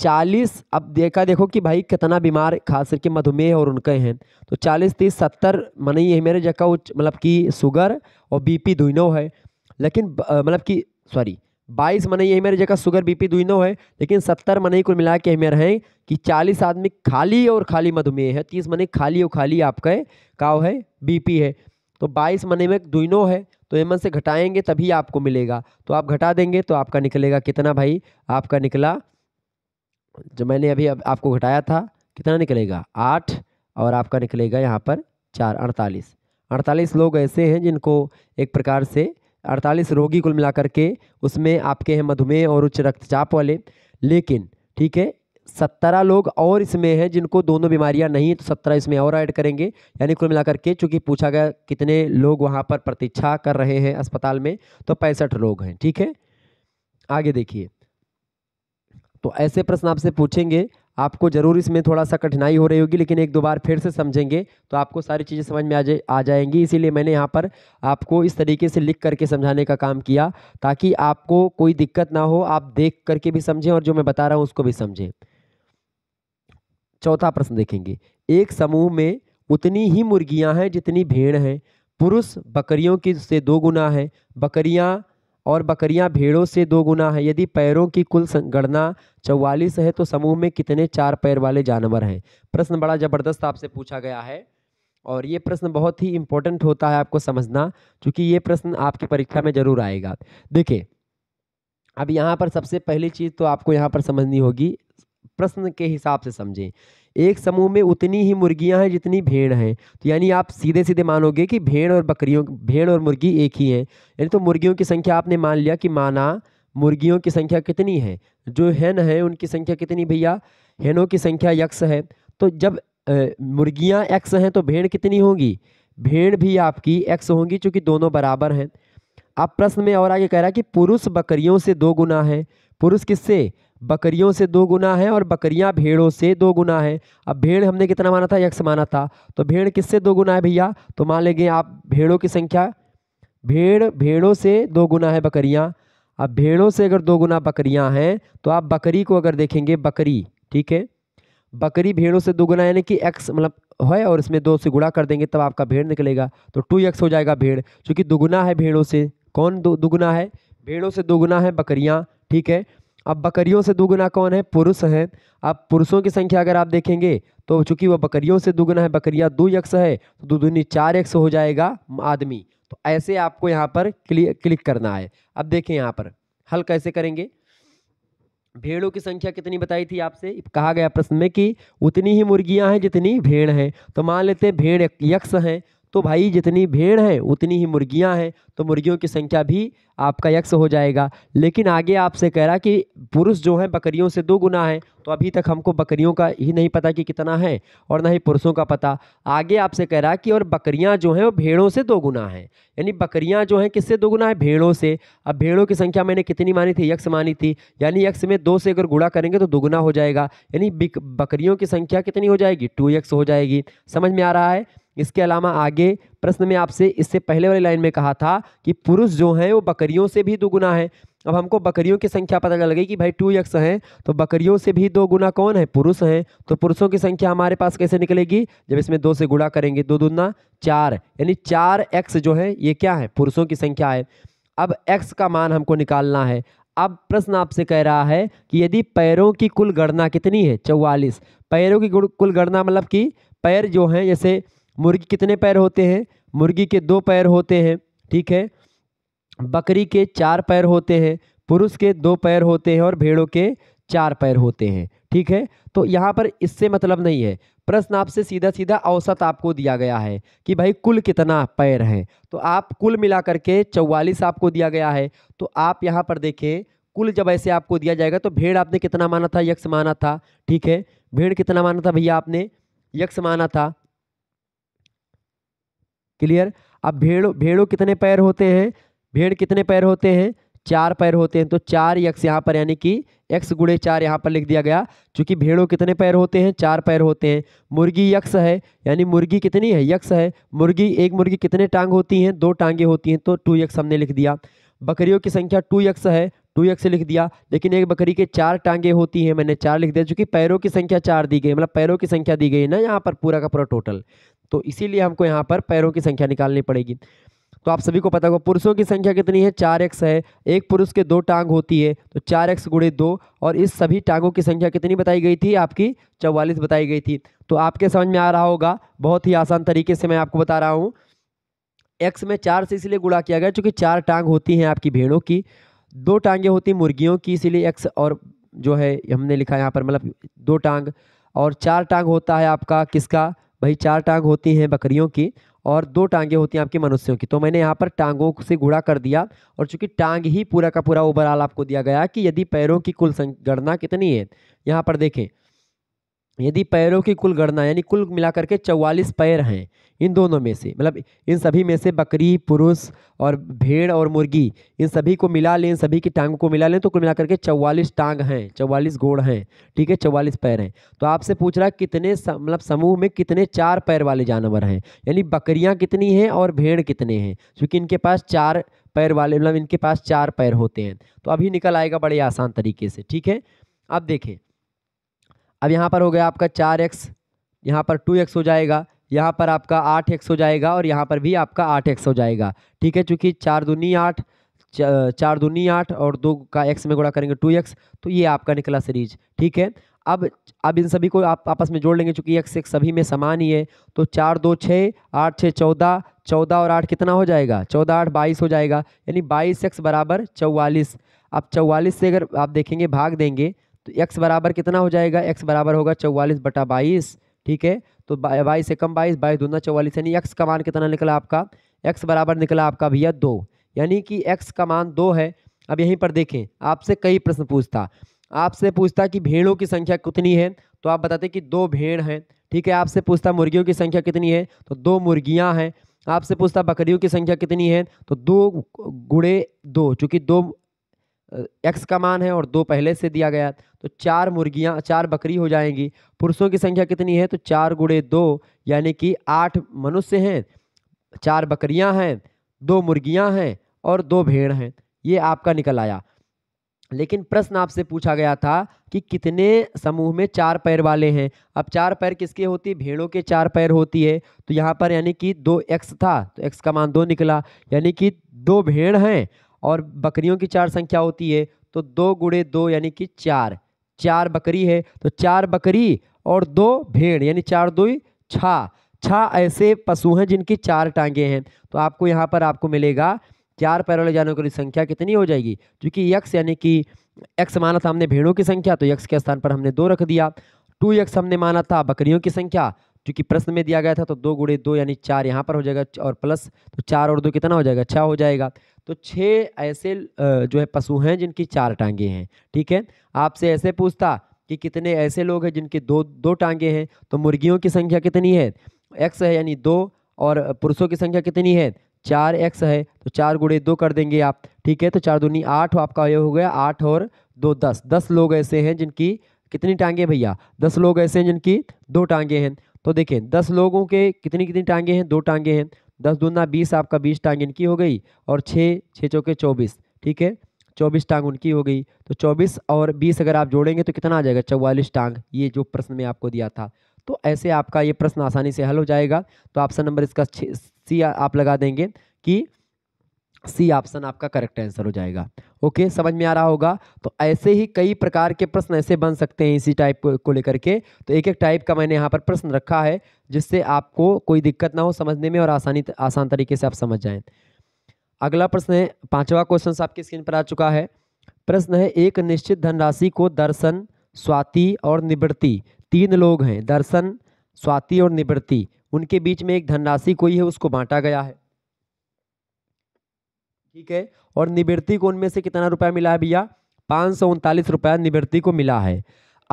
चालीस अब देखा देखो कि भाई कितना बीमार खास करके मधुमेह और उनके हैं तो चालीस तीस सत्तर माने ये मेरे जगह मतलब कि शुगर और बीपी दुनों है लेकिन मतलब कि सॉरी बाईस मने ये मेरे जगह शुगर बीपी दुनों है लेकिन सत्तर मने कुल मिला के मेरे हैं कि चालीस आदमी खाली और खाली मधुमेह है तीस मने खाली और खाली आपका काव है पी है तो बाईस मने में दुनों है तो एम से घटाएंगे तभी आपको मिलेगा तो आप घटा देंगे तो आपका निकलेगा कितना भाई आपका निकला जो मैंने अभी अब आपको घटाया था कितना निकलेगा आठ और आपका निकलेगा यहाँ पर चार अड़तालीस अड़तालीस लोग ऐसे हैं जिनको एक प्रकार से अड़तालीस रोगी कुल मिलाकर के उसमें आपके हैं मधुमेह और उच्च रक्तचाप वाले लेकिन ठीक है सत्रह लोग और इसमें हैं जिनको दोनों बीमारियां नहीं हैं तो सत्रह इसमें और ऐड करेंगे यानी कुल मिलाकर के चूँकि पूछा गया कितने लोग वहाँ पर प्रतीक्षा कर रहे हैं अस्पताल में तो पैंसठ लोग हैं ठीक है आगे देखिए तो ऐसे प्रश्न आपसे पूछेंगे आपको ज़रूर इसमें थोड़ा सा कठिनाई हो रही होगी लेकिन एक दो बार फिर से समझेंगे तो आपको सारी चीज़ें समझ में आ जाए आ जाएंगी इसीलिए मैंने यहाँ पर आपको इस तरीके से लिख करके समझाने का काम किया ताकि आपको कोई दिक्कत ना हो आप देख करके भी समझें और जो मैं बता रहा हूँ उसको भी समझें चौथा प्रश्न देखेंगे एक समूह में उतनी ही मुर्गियाँ हैं जितनी भेड़ हैं पुरुष बकरियों की से दो गुना है बकरियाँ और बकरियां भेड़ों से दो गुना है यदि पैरों की कुल गणना चौवालीस है तो समूह में कितने चार पैर वाले जानवर हैं प्रश्न बड़ा ज़बरदस्त आपसे पूछा गया है और ये प्रश्न बहुत ही इम्पोर्टेंट होता है आपको समझना क्योंकि ये प्रश्न आपकी परीक्षा में ज़रूर आएगा देखिए अब यहाँ पर सबसे पहली चीज़ तो आपको यहाँ पर समझनी होगी प्रश्न के हिसाब से समझें एक समूह में उतनी ही मुर्गियां हैं जितनी भेड़ हैं तो यानी आप सीधे सीधे मानोगे कि भेड़ और बकरियों भेड़ और मुर्गी एक ही हैं यानी तो मुर्गियों की संख्या आपने मान लिया कि माना मुर्गियों की संख्या कितनी है जो हैन है उनकी संख्या कितनी भैया हैनों की संख्या यक्स है तो जब मुर्गियाँ एक्स हैं तो भेड़ कितनी होंगी भेड़ भी आपकी एक्स होंगी चूँकि दोनों बराबर हैं आप प्रश्न में और आगे कह रहा है कि पुरुष बकरियों से दो गुना है पुरुष किससे बकरियों से दो गुना है और बकरियां भेड़ों से दो गुना है अब भेड़ हमने कितना माना था यक्ष माना था तो भेड़ किससे दो गुना है भैया तो मान लेंगे आप भेड़ों की संख्या भेड़ भेड़ों से दो गुना है बकरियां अब भेड़ों से अगर दो गुना बकरियां हैं तो आप बकरी को अगर देखेंगे बकरी ठीक है बकरी भेड़ों से दो गुना यानी कि एक्स मतलब है और इसमें दो से गुणा कर देंगे तब आपका भेड़ निकलेगा तो टू हो जाएगा भेड़ चूँकि दुगुना है भेड़ों से कौन दो दुगुना है भेड़ों से दोगुना है बकरियाँ ठीक है अब बकरियों से दोगुना कौन है पुरुष है अब पुरुषों की संख्या अगर आप देखेंगे तो चूंकि वह बकरियों से दुगुना है बकरियां दो यक्स है तो दो चार यक्स हो जाएगा आदमी तो ऐसे आपको यहाँ पर क्लिक क्लिक करना है अब देखें यहाँ पर हल कैसे करेंगे भेड़ों की संख्या कितनी बताई थी आपसे कहा गया प्रश्न में कि उतनी ही मुर्गियां हैं जितनी भेड़ हैं तो मान लेते हैं भेड़ यक्ष हैं तो भाई जितनी भेड़ है उतनी ही मुर्गियां हैं तो मुर्गियों की संख्या भी आपका यक्स हो जाएगा लेकिन आगे आपसे कह रहा कि पुरुष जो है बकरियों से दो गुना है तो अभी तक हमको बकरियों का ही नहीं पता कि कितना है और ना ही पुरुषों का पता आगे आपसे कह रहा कि और बकरियां जो हैं वो भेड़ों से दो गुना है यानी बकरियां जो हैं किससे दो गुना है भेड़ों से अब भेड़ों की संख्या मैंने कितनी मानी थी यक्स मानी थी यानी यक्स में दो से अगर गुणा करेंगे तो दोगुना हो जाएगा यानी बकरियों की संख्या कितनी हो जाएगी टू हो जाएगी समझ में आ रहा है इसके अलावा आगे प्रश्न में आपसे इससे पहले वाली लाइन में कहा था कि पुरुष जो हैं वो बकरियों से भी दोगुना है अब हमको बकरियों की संख्या पता चल गई कि भाई टू एक्स हैं तो बकरियों से भी दो गुना कौन है पुरुष हैं तो पुरुषों की संख्या हमारे पास कैसे निकलेगी जब इसमें दो से गुणा करेंगे दो दुना चार यानी चार एक्स जो है ये क्या है पुरुषों की संख्या है अब एक्स का मान हमको निकालना है अब प्रश्न आपसे कह रहा है कि यदि पैरों की कुल गणना कितनी है चौवालीस पैरों की कुल गणना मतलब कि पैर जो हैं जैसे मुर्गी कितने पैर होते हैं मुर्गी के दो पैर होते हैं ठीक है बकरी के चार पैर होते हैं पुरुष के दो पैर होते हैं और भेड़ों के चार पैर होते हैं ठीक है तो यहाँ पर इससे मतलब नहीं है प्रश्न आपसे सीधा सीधा औसत आपको दिया गया है कि भाई कुल कितना पैर है तो आप कुल मिला करके चौवालीस आपको दिया गया है तो आप यहाँ पर देखें कुल जब ऐसे आपको दिया जाएगा तो भेड़ आपने कितना माना था यक्ष माना था ठीक है भेड़ कितना माना था भैया आपने यक्ष माना था क्लियर अब भेड़ भेड़ों कितने पैर होते हैं भेड़ कितने पैर होते हैं चार पैर होते हैं तो चार यक्स यहाँ पर यानी कि एक्स गुड़े चार यहाँ पर लिख दिया गया क्योंकि भेड़ों कितने पैर होते हैं चार पैर होते हैं मुर्गी यक्स है यानी मुर्गी कितनी है यक्स है मुर्गी एक मुर्गी कितने टांग होती हैं दो टांगे होती हैं तो टू यक्स हमने लिख दिया बकरियों की संख्या टू यक्स है टू यक्स लिख दिया लेकिन एक बकरी के चार टांगे होती हैं मैंने चार लिख दिया चूँकि पैरों की संख्या चार दी गई मतलब पैरों की संख्या दी गई ना यहाँ पर पूरा का पूरा टोटल तो इसीलिए हमको यहाँ पर पैरों की संख्या निकालनी पड़ेगी तो आप सभी को पता होगा पुरुषों की संख्या कितनी है चार एक्स है एक पुरुष के दो टांग होती है तो चार एक्स गुड़े दो और इस सभी टांगों की संख्या कितनी बताई गई थी आपकी चौवालीस बताई गई थी तो आपके समझ में आ रहा होगा बहुत ही आसान तरीके से मैं आपको बता रहा हूँ एक्स में चार से इसलिए गुड़ा किया गया क्योंकि चार टांग होती हैं आपकी भेड़ों की दो टांगें होती मुर्गियों की इसीलिए एक्स और जो है हमने लिखा यहाँ पर मतलब दो टांग और चार टांग होता है आपका किसका भाई चार टांग होती हैं बकरियों की और दो टांगे होती हैं आपकी मनुष्यों की तो मैंने यहाँ पर टांगों से गुड़ा कर दिया और चूंकि टांग ही पूरा का पूरा ओवरऑल आपको दिया गया कि यदि पैरों की कुल गणना कितनी है यहाँ पर देखें यदि पैरों की कुल गणना यानी कुल मिलाकर के चौवालीस पैर हैं इन दोनों में से मतलब इन सभी में से बकरी पुरुष और भेड़ और मुर्गी इन सभी को मिला लें इन सभी की टांगों को मिला लें तो कुल मिलाकर के चौवालीस टांग हैं चौवालीस गोड़ हैं ठीक है चौवालीस पैर हैं तो आपसे पूछ रहा है कितने मतलब समूह में कितने चार पैर वाले जानवर हैं यानी बकरियाँ कितनी हैं और भेड़ कितने हैं क्योंकि इनके पास चार पैर वाले मतलब इनके पास चार पैर होते हैं तो अभी निकल आएगा बड़े आसान तरीके से ठीक है अब देखें अब यहाँ पर हो गया आपका चार एक्स यहाँ पर टू एक्स हो जाएगा यहाँ पर आपका आठ एक्स हो जाएगा और यहाँ पर भी आपका आठ एक्स हो जाएगा ठीक है चूँकि चार दूनी आठ चार दूनी आठ और दो का एक्स में गुणा करेंगे टू एक्स तो ये आपका निकला सीरीज ठीक है अब अब इन सभी को आप आपस में जोड़ लेंगे चूँकि एक्स एक सभी में समान ही है तो चार दो छः आठ छः चौदह चौदह और आठ कितना हो जाएगा चौदह आठ बाईस हो जाएगा यानी बाईस एक्स बराबर चौवालीस अब चौवालीस से अगर आप देखेंगे भाग देंगे तो एक्स बराबर कितना हो जाएगा एक्स बराबर होगा चौवालीस बटा बाईस ठीक है तो बाईस से कम बाईस बाईस दूना चौवालीस यानी एक्स का मान कितना निकला आपका एक्स बराबर निकला आपका भैया दो यानी कि एक्स का मान दो है अब यहीं पर देखें आपसे कई प्रश्न पूछता आपसे पूछता कि भेड़ों की संख्या कितनी है तो आप बताते कि दो भेड़ हैं ठीक है आपसे पूछता मुर्गियों की संख्या कितनी है तो दो मुर्गियाँ हैं आपसे पूछता बकरियों की संख्या कितनी है तो दो गुड़े दो चूँकि दो एक्स का मान है और दो पहले से दिया गया तो चार मुर्गियाँ चार बकरी हो जाएंगी पुरुषों की संख्या कितनी है तो चार गुड़े दो यानी कि आठ मनुष्य हैं चार बकरियाँ हैं दो मुर्गियाँ हैं और दो भेड़ हैं ये आपका निकल आया लेकिन प्रश्न आपसे पूछा गया था कि कितने समूह में चार पैर वाले हैं अब चार पैर किसके होती है भेड़ों के चार पैर होती है तो यहाँ पर यानी कि दो एक्स था तो एक्स का मान दो निकला यानी कि दो भेड़ हैं और बकरियों की चार संख्या होती है तो दो गुड़े दो यानी कि चार चार बकरी है तो चार बकरी और दो भेड़ यानी चार दो छा छा ऐसे पशु हैं जिनकी चार टांगे हैं तो आपको यहाँ पर आपको मिलेगा चार पैर वाले जानवरों की संख्या कितनी हो जाएगी क्योंकि यक्स यानी कि एक्स माना था हमने भेड़ों की संख्या तो यक्स के स्थान पर हमने दो रख दिया टू यक्स हमने माना था बकरियों की संख्या क्योंकि प्रश्न में दिया गया था तो दो गुड़े दो यानी चार यहाँ पर हो जाएगा और प्लस तो चार और दो कितना हो जाएगा छः हो जाएगा तो छः ऐसे जो है पशु हैं जिनकी चार टांगे हैं ठीक है आपसे ऐसे पूछता कि कितने ऐसे लोग हैं जिनके दो दो टांगे हैं तो मुर्गियों की संख्या कितनी है एक्स है यानी दो और पुरुषों की संख्या कितनी है चार एक्स है तो चार गुड़े दो कर देंगे आप ठीक है तो चार दूनी आठ आपका ये हो गया आठ और दो दस दस लोग ऐसे हैं जिनकी कितनी टांगे भैया दस लोग ऐसे हैं जिनकी दो टांगे हैं तो देखें दस लोगों के कितनी कितनी टांगे हैं दो टांगे हैं दस दूना बीस आपका बीस टांग इनकी हो गई और छः छः चौके चौबीस ठीक है चौबीस टांग उनकी हो गई तो चौबीस और बीस अगर आप जोड़ेंगे तो कितना आ जाएगा चौवालीस टांग ये जो प्रश्न में आपको दिया था तो ऐसे आपका ये प्रश्न आसानी से हल हो जाएगा तो ऑप्शन नंबर इसका सी आप लगा देंगे कि सी ऑप्शन आपका करेक्ट आंसर हो जाएगा ओके okay, समझ में आ रहा होगा तो ऐसे ही कई प्रकार के प्रश्न ऐसे बन सकते हैं इसी टाइप को लेकर के तो एक एक टाइप का मैंने यहाँ पर प्रश्न रखा है जिससे आपको कोई दिक्कत ना हो समझने में और आसानी आसान तरीके से आप समझ जाएं अगला प्रश्न है पांचवा क्वेश्चन आपकी स्क्रीन पर आ चुका है प्रश्न है एक निश्चित धनराशि को दर्शन स्वाति और निवृत्ति तीन लोग हैं दर्शन स्वाति और निवृत्ति उनके बीच में एक धनराशि कोई है उसको बांटा गया है ठीक है और निवृत्ति को उनमें से कितना रुपया मिला है भैया पाँच सौ उनतालीस रुपया निवृत्ति को मिला है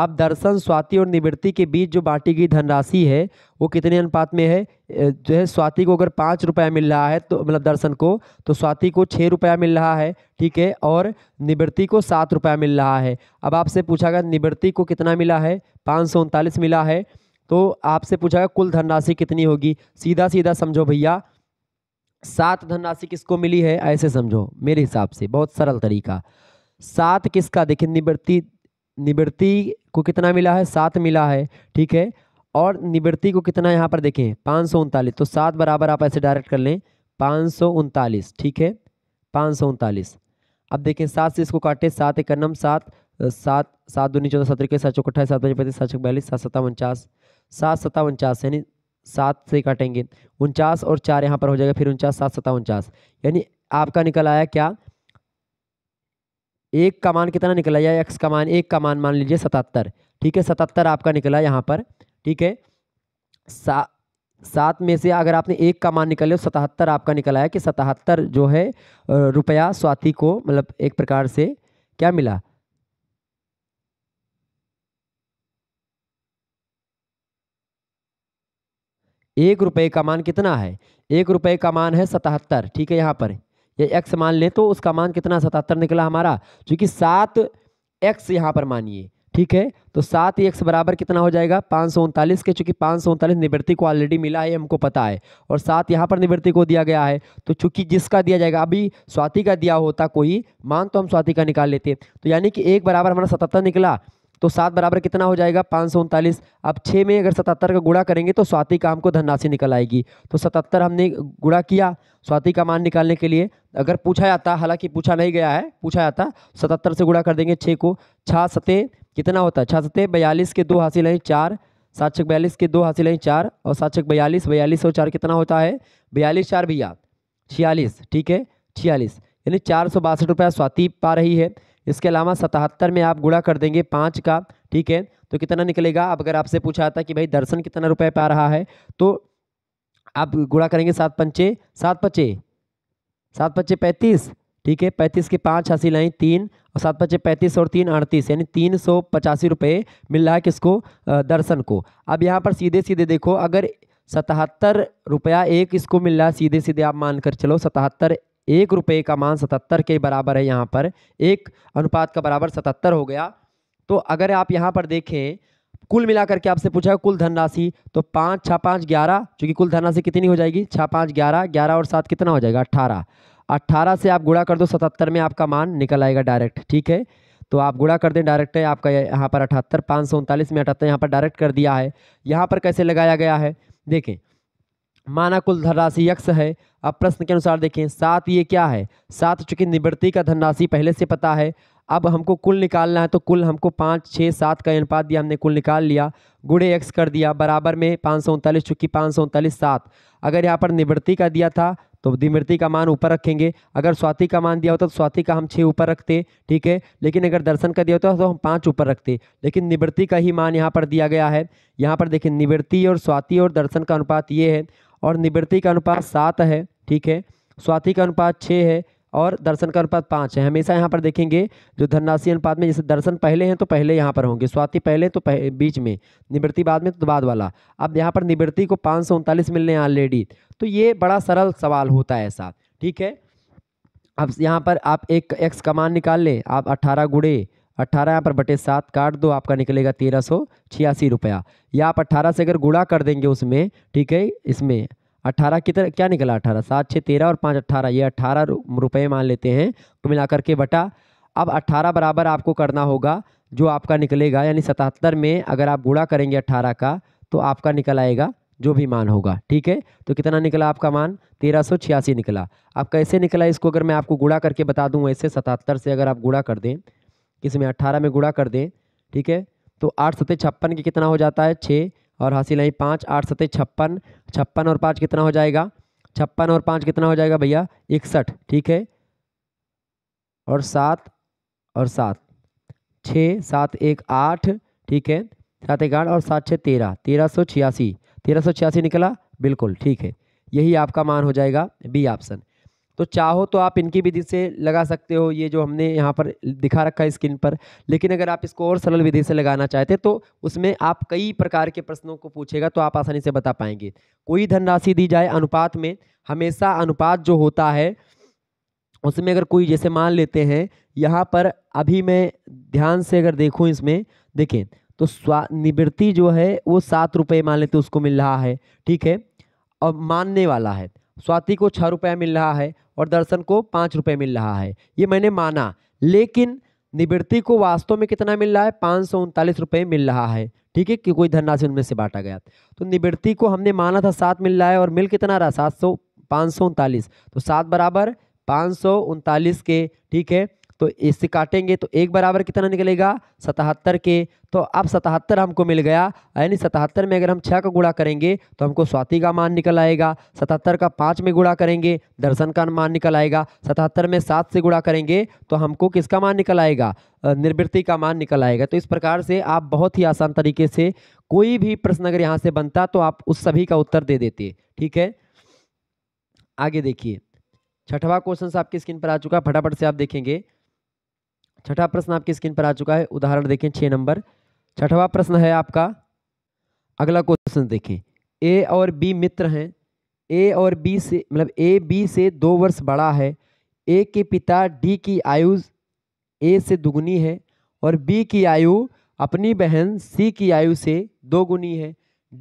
अब दर्शन स्वाति और निवृत्ति के बीच जो बांटी गई धनराशि है वो कितने अनुपात में है जो है स्वाति को अगर पाँच रुपया मिल रहा है तो मतलब दर्शन को तो स्वाति को छः रुपया मिल रहा है ठीक है और निवृत्ति को सात रुपया मिल रहा है अब आपसे पूछा गया निवृत्ति को कितना मिला है पाँच सौ उनतालीस मिला है तो आपसे पूछा गया कुल धनराशि कितनी होगी सीधा सीधा समझो भैया सात धनराशि किसको मिली है ऐसे समझो मेरे हिसाब से बहुत सरल तरीका सात किसका देखिए निवृत्ति निवृत्ति को कितना मिला है सात मिला है ठीक है और निवृत्ति को कितना यहाँ पर देखें पाँच सौ उनतालीस तो सात बराबर आप ऐसे डायरेक्ट कर लें पाँच सौ उनतालीस ठीक है पाँच सौ उनतालीस अब देखें सात से इसको काटे सात एक नम सात सात सात दूनी चौदह सत्रह के सात चौकट्ठा अट्ठाईस सात बजे पैंतीस सात सौ बयालीस सात सत्तावन चास सात सत्तावन चास यानी सात से काटेंगे उनचास और चार यहाँ पर हो जाएगा फिर उनचास सात सता उनचास यानी आपका निकल आया क्या एक का मान कितना निकला या एक्स का मान एक का मान मान लीजिए सतहत्तर ठीक है सतहत्तर आपका निकला यहाँ पर ठीक है सा सात में से अगर आपने एक का मान निकाले सतहत्तर आपका निकला है कि सतहत्तर जो है रुपया स्वाति को मतलब एक प्रकार से क्या मिला एक रुपये का मान कितना है एक रुपये का मान है सतहत्तर ठीक है यहाँ पर ये यह एक्स मान लें तो उसका मान कितना सतहत्तर निकला हमारा चूँकि सात एक्स यहाँ पर मानिए ठीक है तो सात एक्स बराबर कितना हो जाएगा पाँच सौ उनतालीस के चूँकि पाँच सौ उनतालीस निवृत्ति को ऑलरेडी मिला है हमको पता है और सात यहाँ पर निवृत्ति को दिया गया है तो चूँकि जिसका दिया जाएगा अभी स्वाति का दिया होता कोई मान तो हम स्वाति का निकाल लेते तो यानी कि एक बराबर हमारा सतहत्तर निकला तो सात बराबर कितना हो जाएगा पाँच सौ उनतालीस अब छः में अगर सतहत्तर का गुणा करेंगे तो स्वाति का हमको धनराशि निकल आएगी तो सतहत्तर हमने गुणा किया स्वाति का मान निकालने के लिए अगर पूछा जाता हालांकि पूछा नहीं गया है पूछा जाता सतहत्तर से गुणा कर देंगे छः को छः सतह कितना होता है छः सतह बयालीस के दो हासिल हैं चार सात छः बयालीस के दो हासिल हैं चार और सात छः बयालीस बयालीस और चार कितना होता है बयालीस चार भैया छियालीस ठीक है छियालीस यानी चार सौ बासठ रुपया स्वाति पा रही है इसके अलावा सतहत्तर में आप गुड़ा कर देंगे पाँच का ठीक है तो कितना निकलेगा अब अगर आपसे पूछा था कि भाई दर्शन कितना रुपए पा रहा है तो आप गुड़ा करेंगे सात पंचे सात पचे सात पच्चे पैंतीस ठीक है पैंतीस के पाँच हासिल आई तीन और सात पच्चे पैंतीस और तीन अड़तीस यानी तीन सौ पचासी रुपये मिल रहा है किसको दर्शन को अब यहाँ पर सीधे सीधे देखो अगर सतहत्तर रुपया एक इसको मिल रहा है सीधे सीधे आप मानकर चलो सतहत्तर एक रुपये का मान सतहत्तर के बराबर है यहाँ पर एक अनुपात का बराबर सतहत्तर हो गया तो अगर आप यहाँ पर देखें कुल मिलाकर के आपसे पूछा है कुल धनराशि तो पाँच छः पाँच ग्यारह चूँकि कुल धनराशि कितनी हो जाएगी छः पाँच ग्यारह ग्यारह और सात कितना हो जाएगा अट्ठारह अट्ठारह से आप गुड़ा कर दो सतहत्तर में आपका मान निकल आएगा डायरेक्ट ठीक है तो आप गुड़ा कर दें डायरेक्ट है आपका यहाँ पर अठहत्तर पाँच सौ उनतालीस में अठहत्तर यहाँ पर डायरेक्ट कर दिया है यहाँ पर कैसे लगाया गया है देखें माना कुल धनराशि यक्ष है अब प्रश्न के अनुसार देखें सात ये क्या है सात चूंकि निवृत्ति का धनराशि पहले से पता है अब हमको कुल निकालना है तो कुल हमको पाँच छः सात का अनुपात दिया हमने कुल निकाल लिया गुड़े एक्स कर दिया बराबर में पाँच सौ उनतालीस चूँकि पाँच सौ उनतालीस सात अगर यहाँ पर निवृत्ति का दिया था तो निवृत्ति का मान ऊपर रखेंगे अगर स्वाति का मान दिया होता तो स्वाति का हम छः ऊपर रखते ठीक है लेकिन अगर दर्शन का दिया होता तो हम पाँच ऊपर रखते लेकिन निवृत्ति का ही मान यहाँ पर दिया गया है यहाँ पर देखिए निवृत्ति और स्वाति और दर्शन का अनुपात ये है और निवृत्ति का अनुपात सात है ठीक है स्वाति का अनुपात छः है और दर्शन का अनुपात पाँच है हमेशा यहाँ पर देखेंगे जो धनराशि अनुपात में जैसे दर्शन पहले हैं तो पहले यहाँ पर होंगे स्वाति पहले तो पह, बीच में निवृत्ति बाद में तो बाद वाला अब यहाँ पर निवृत्ति को पाँच सौ उनतालीस मिलने हैं ऑलरेडी तो ये बड़ा सरल सवाल होता है ऐसा ठीक है अब यहाँ पर आप एक एक्स का मान निकाल लें आप अट्ठारह गुड़े अट्ठारह यहाँ पर बटे सात काट दो आपका निकलेगा तेरह सौ छियासी रुपया या आप अट्ठारह से अगर गुड़ा कर देंगे उसमें ठीक है इसमें अट्ठारह की तरह क्या निकला अट्ठारह सात छः तेरह और पाँच अट्ठारह ये अट्ठारह रुपये मान लेते हैं तो मिलाकर के बटा अब अट्ठारह बराबर आपको करना होगा जो आपका निकलेगा यानी सतहत्तर में अगर आप गुड़ा करेंगे अट्ठारह का तो आपका निकल आएगा जो भी मान होगा ठीक है तो कितना निकला आपका मान तेरह सौ छियासी निकला अब कैसे निकला इसको अगर मैं आपको गुड़ा करके बता दूँ ऐसे सतहत्तर से अगर आप गुड़ा कर दें में अट्ठारह में गुड़ा कर दें ठीक है तो आठ सतह छप्पन की कितना हो जाता है छः और हासिल आई पाँच आठ सतह छप्पन छप्पन और पाँच कितना हो जाएगा छप्पन और पाँच कितना हो जाएगा भैया इकसठ ठीक है और सात और सात छः सात एक आठ ठीक है सात एक आठ और सात छः तेरह तेरह सौ छियासी तेरह सौ छियासी निकला बिल्कुल ठीक है यही आपका मान हो जाएगा बी ऑप्शन तो चाहो तो आप इनकी विधि से लगा सकते हो ये जो हमने यहाँ पर दिखा रखा है स्क्रीन पर लेकिन अगर आप इसको और सरल विधि से लगाना चाहते तो उसमें आप कई प्रकार के प्रश्नों को पूछेगा तो आप आसानी से बता पाएंगे कोई धनराशि दी जाए अनुपात में हमेशा अनुपात जो होता है उसमें अगर कोई जैसे मान लेते हैं यहाँ पर अभी मैं ध्यान से अगर देखूँ इसमें देखें तो स्वा निवृत्ति जो है वो सात रुपये मान लेते उसको मिल रहा है ठीक है और मानने वाला है स्वाति को छः रुपया मिल रहा है और दर्शन को पाँच रुपये मिल रहा है ये मैंने माना लेकिन निवृत्ति को वास्तव में कितना मिल रहा है पाँच सौ उनतालीस रुपये मिल रहा है ठीक है कि कोई धनराशि उनमें से बांटा गया तो निवृत्ति को हमने माना था सात मिल रहा है और मिल कितना रहा सात सौ पाँच सौ उनतालीस तो सात बराबर पाँच सौ उनतालीस के ठीक है तो इससे काटेंगे तो एक बराबर कितना निकलेगा सतहत्तर के तो अब सतहत्तर हमको मिल गया यानी सतहत्तर में अगर हम छः का गुणा करेंगे तो हमको स्वाति का मान निकल आएगा सतहत्तर का पाँच में गुणा करेंगे दर्शन का मान निकल आएगा सतहत्तर में सात से गुणा करेंगे तो हमको किसका मान निकल आएगा निर्वृत्ति का मान निकल आएगा तो इस प्रकार से आप बहुत ही आसान तरीके से कोई भी प्रश्न अगर यहाँ से बनता तो आप उस सभी का उत्तर दे देते ठीक है आगे देखिए छठवा क्वेश्चन आपकी स्क्रीन पर आ चुका फटाफट से आप देखेंगे छठा प्रश्न आपकी स्क्रीन पर आ चुका है उदाहरण देखें छः नंबर छठवा प्रश्न है आपका अगला क्वेश्चन देखें ए और बी मित्र हैं ए और बी से मतलब ए बी से दो वर्ष बड़ा है ए के पिता डी की आयु ए से दुगुनी है और बी की आयु अपनी बहन सी की आयु से दो गुनी है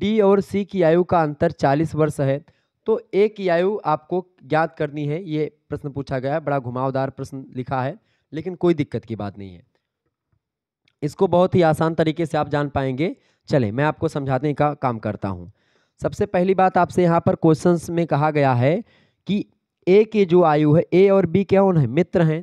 डी और सी की आयु का अंतर चालीस वर्ष है तो ए की आयु आपको ज्ञात करनी है ये प्रश्न पूछा गया है बड़ा घुमावदार प्रश्न लिखा है लेकिन कोई दिक्कत की बात नहीं है इसको बहुत ही आसान तरीके से आप जान पाएंगे चले मैं आपको समझाने का काम करता हूँ सबसे पहली बात आपसे यहाँ पर क्वेश्चंस में कहा गया है कि ए के जो आयु है ए और बी क्या है मित्र हैं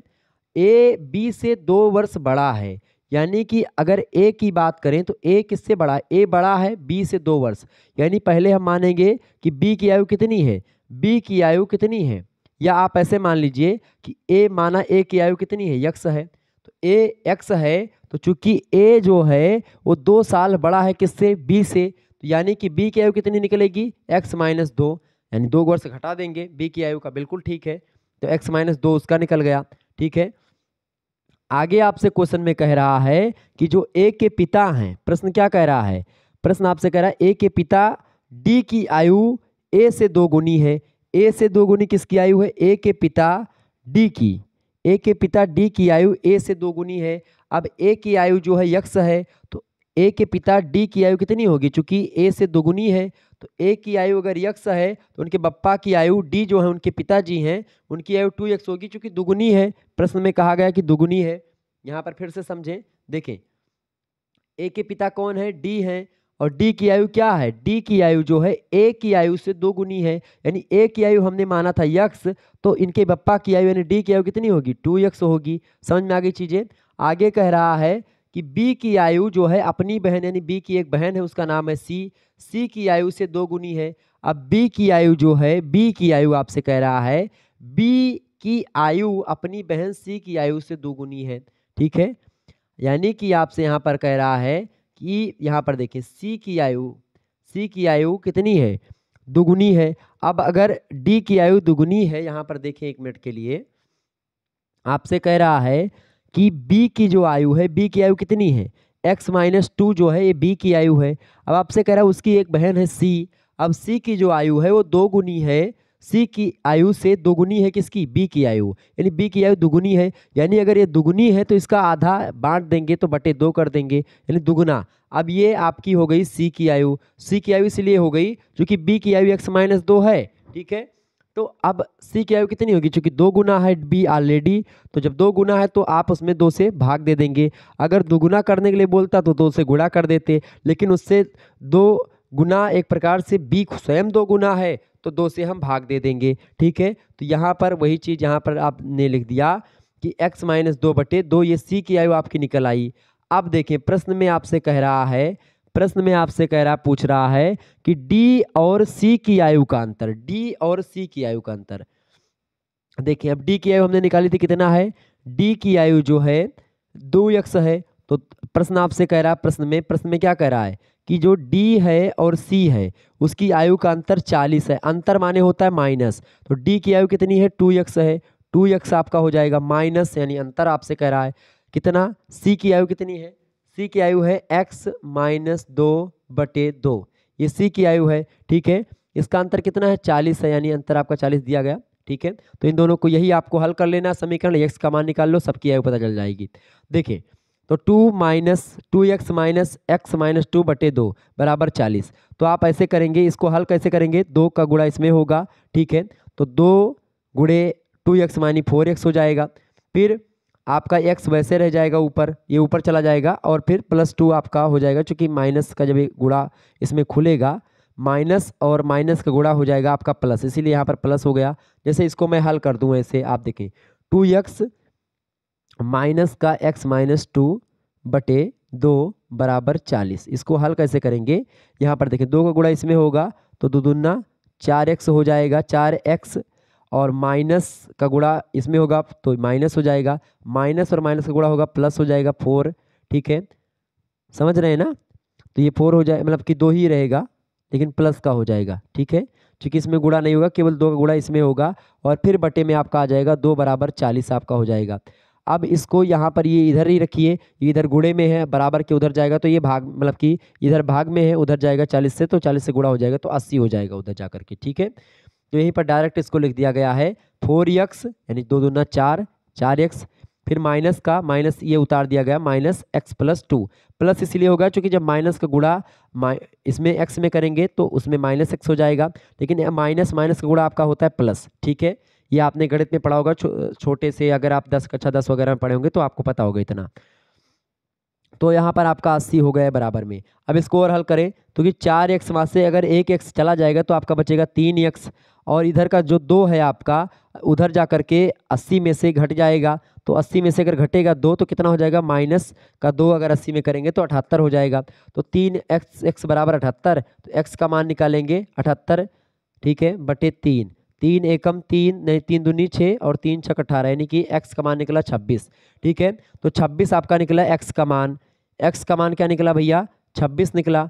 ए बी से दो वर्ष बड़ा है यानी कि अगर ए की बात करें तो ए किससे बड़ा है ए बड़ा है बी से दो वर्ष यानी पहले हम मानेंगे कि बी की आयु कितनी है बी की आयु कितनी है या आप ऐसे मान लीजिए कि ए माना ए की आयु कितनी है यक्स है तो ए एक्स है तो चूंकि ए जो है वो दो साल बड़ा है किससे बी से तो यानी कि बी की आयु कितनी निकलेगी एक्स माइनस दो यानी दो वर्ष घटा देंगे बी की आयु का बिल्कुल ठीक है तो एक्स माइनस दो उसका निकल गया ठीक है आगे आपसे क्वेश्चन में कह रहा है कि जो ए के पिता हैं प्रश्न क्या कह रहा है प्रश्न आपसे कह रहा है ए के पिता डी की आयु ए से दो गुनी है ए से दोगुनी किसकी आयु है ए के पिता डी की ए के पिता डी की आयु ए से दोगुनी है अब ए की आयु जो है यक्ष है तो ए के पिता डी की आयु कितनी होगी चूंकि ए से दोगुनी है तो ए की आयु अगर यक्ष है तो उनके बप्पा की आयु डी जो है उनके पिताजी हैं उनकी आयु टू यक्स होगी चूंकि दुगुनी है प्रश्न में कहा गया कि दुगुनी है यहाँ पर फिर से समझें देखें ए के पिता कौन है डी हैं और डी की आयु क्या है डी की आयु जो है ए की आयु से दो गुनी है यानी ए की आयु हमने माना था यक्स तो इनके बप्पा की आयु यानी डी की आयु कितनी होगी टू यक्स होगी समझ में आ गई चीज़ें आगे कह रहा है कि बी की आयु जो है अपनी बहन यानी बी की एक बहन है उसका नाम है सी सी की आयु से दो गुनी है अब बी की आयु जो है बी की आयु आपसे कह रहा है बी की आयु अपनी बहन सी की आयु से दोगुनी है ठीक है यानी कि आपसे यहाँ पर कह रहा है कि यहाँ पर देखें सी की आयु सी की आयु कितनी है दुगुनी है अब अगर डी की आयु दुगुनी है यहाँ पर देखें एक मिनट के लिए आपसे कह रहा है कि बी की जो आयु है बी की आयु कितनी है एक्स माइनस टू जो है ये बी की आयु है अब आपसे कह रहा है उसकी एक बहन है सी अब सी की जो आयु है वो दो गुनी है सी की आयु से दोगुनी है किसकी बी की आयु यानी बी की आयु दुगुनी है यानी अगर ये दुगुनी है तो इसका आधा बांट देंगे तो बटे दो कर देंगे यानी दुगुना अब ये आपकी हो गई सी की आयु सी की आयु इसलिए हो गई क्योंकि बी की आयु एक्स माइनस दो है ठीक है तो अब सी की आयु कितनी होगी चूँकि दो गुना है बी ऑलरेडी तो जब दो गुना है तो आप उसमें दो से भाग दे देंगे अगर दोगुना करने के लिए बोलता तो दो से गुणा कर देते लेकिन उससे दो गुना एक प्रकार से बी स्वयं दो गुना है तो दो से हम भाग दे देंगे ठीक है तो यहाँ पर वही चीज़ यहाँ पर आपने लिख दिया कि x माइनस दो बटे दो ये सी की आयु आपकी निकल आई अब देखें प्रश्न में आपसे कह रहा है प्रश्न में आपसे कह रहा पूछ रहा है कि डी और सी की आयु का अंतर डी और सी की आयु का अंतर देखिए अब डी की आयु हमने निकाली थी कितना है डी की आयु जो है दो यक्स है तो प्रश्न आपसे कह रहा है प्रश्न में प्रश्न में क्या कह रहा है कि जो डी है और सी है उसकी आयु का अंतर चालीस है अंतर माने होता है माइनस तो डी की आयु कितनी है टू एक्स है टू एक्स आपका हो जाएगा माइनस यानी अंतर आपसे कह रहा है कितना सी की आयु कितनी है सी की आयु है एक्स माइनस दो बटे दो ये सी की आयु है ठीक है इसका अंतर कितना है चालीस है यानी अंतर आपका चालीस दिया गया ठीक है तो इन दोनों को यही आपको हल कर लेना समीकरण एक्स का मान निकाल लो सबकी आयु पता चल जाएगी देखिए तो two minus two x minus x minus two बटे दो बराबर चालीस तो आप ऐसे करेंगे इसको हल कैसे करेंगे दो का गुणा इसमें होगा ठीक है तो दो गुड़े टू एक्स मानी फोर एक्स हो जाएगा फिर आपका एक्स वैसे रह जाएगा ऊपर ये ऊपर चला जाएगा और फिर प्लस टू आपका हो जाएगा चूँकि माइनस का जब गुड़ा इसमें खुलेगा माइनस और माइनस का गुड़ा हो जाएगा आपका प्लस इसीलिए यहाँ पर प्लस हो गया जैसे इसको मैं हल कर दूँ ऐसे आप देखें टू एक्स माइनस का एक्स माइनस टू बटे दो बराबर चालीस इसको हल कैसे करेंगे यहाँ पर देखें दो का गुणा इसमें होगा तो दो दुन्ना चार एक्स हो जाएगा चार एक्स और माइनस का गुणा इसमें होगा तो माइनस हो जाएगा माइनस और माइनस का गुणा होगा प्लस हो जाएगा फोर ठीक है समझ रहे हैं ना तो ये फोर हो जाए मतलब कि दो ही रहेगा लेकिन प्लस का हो जाएगा ठीक है क्योंकि इसमें गुड़ा नहीं होगा केवल दो का गुड़ा इसमें होगा और फिर बटे में आपका आ जाएगा दो बराबर चालीस आपका हो जाएगा अब इसको यहाँ पर ये इधर ही रखिए इधर गुड़े में है बराबर के उधर जाएगा तो ये भाग मतलब कि इधर भाग में है उधर जाएगा चालीस से तो चालीस से गुड़ा हो जाएगा तो अस्सी हो जाएगा उधर जा करके ठीक है तो यहीं पर डायरेक्ट इसको लिख दिया गया है फोर यक्स यानी दो दूना चार चार एक्स फिर माइनस का माइनस ये उतार दिया गया minus x plus two plus इसलिए होगा क्योंकि जब माइनस का गुड़ा इसमें एक्स में करेंगे तो उसमें माइनस एक्स हो जाएगा लेकिन माइनस माइनस का गुड़ा आपका होता है प्लस ठीक है ये आपने गणित में पढ़ा होगा छो, छोटे से अगर आप दस कक्षा अच्छा दस वगैरह में पढ़े होंगे तो आपको पता होगा इतना तो यहाँ पर आपका अस्सी हो गया है बराबर में अब इसको और हल करें तो कि चार एक्स वहाँ से अगर एक एक्स चला जाएगा तो आपका बचेगा तीन एक्स और इधर का जो दो है आपका उधर जा कर के अस्सी में से घट जाएगा तो अस्सी में से अगर घटेगा दो तो कितना हो जाएगा माइनस का दो अगर अस्सी में करेंगे तो अठहत्तर हो जाएगा तो तीन एक्स एक्स बराबर अठहत्तर तो एक्स का मान निकालेंगे अठहत्तर ठीक है बटे तीन तीन एकम तीन नहीं तीन दूनी छः और तीन छः अठारह यानी कि एक्स का मान निकला छब्बीस ठीक है तो छब्बीस आपका निकला एक्स का मान एक्स का मान क्या निकला भैया छब्बीस निकला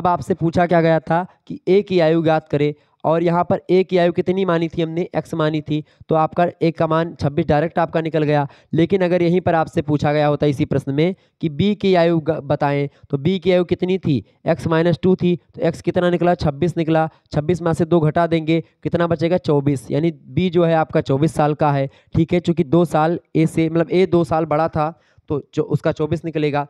अब आपसे पूछा क्या गया था कि ए की आयु ज्ञात करें और यहाँ पर ए की आयु कितनी मानी थी हमने एक्स मानी थी तो आपका एक का मान छब्बीस डायरेक्ट आपका निकल गया लेकिन अगर यहीं पर आपसे पूछा गया होता इसी प्रश्न में कि बी की आयु बताएं तो बी की आयु कितनी थी एक्स माइनस टू थी तो एक्स कितना निकला छब्बीस निकला छब्बीस में से दो घटा देंगे कितना बचेगा चौबीस यानी बी जो है आपका चौबीस साल का है ठीक है चूँकि दो साल ए से मतलब ए दो साल बड़ा था तो उसका चौबीस निकलेगा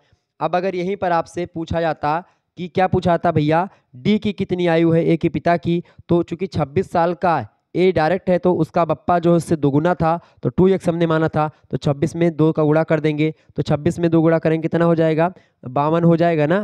अब अगर यहीं पर आपसे पूछा जाता कि क्या पूछा था भैया डी की कितनी आयु है ए के पिता की तो चूंकि 26 साल का ए डायरेक्ट है तो उसका बप्पा जो है उससे दोगुना था तो टू एक्स हमने माना था तो 26 में दो का गुड़ा कर देंगे तो 26 में दो गुड़ा करेंगे कितना हो जाएगा बावन हो जाएगा ना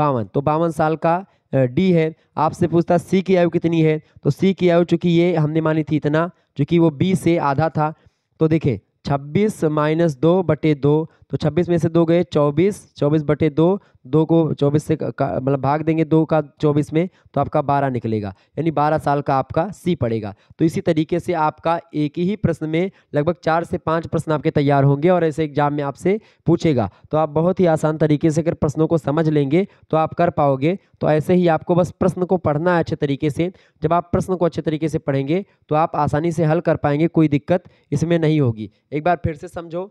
बावन तो बावन साल का डी है आपसे पूछता सी की आयु कितनी है तो सी की आयु चूँकि ये हमने मानी थी इतना चूँकि वो बी से आधा था तो देखिए छब्बीस माइनस दो बटे दो तो छब्बीस में से दो गए चौबीस चौबीस बटे दो दो को चौबीस से मतलब भाग देंगे दो का चौबीस में तो आपका बारह निकलेगा यानी बारह साल का आपका सी पड़ेगा तो इसी तरीके से आपका एक ही प्रश्न में लगभग चार से पाँच प्रश्न आपके तैयार होंगे और ऐसे एग्जाम में आपसे पूछेगा तो आप बहुत ही आसान तरीके से अगर प्रश्नों को समझ लेंगे तो आप कर पाओगे तो ऐसे ही आपको बस प्रश्न को पढ़ना है अच्छे तरीके से जब आप प्रश्न को अच्छे तरीके से पढ़ेंगे तो आप आसानी से हल कर पाएंगे कोई दिक्कत इसमें नहीं होगी एक बार फिर से समझो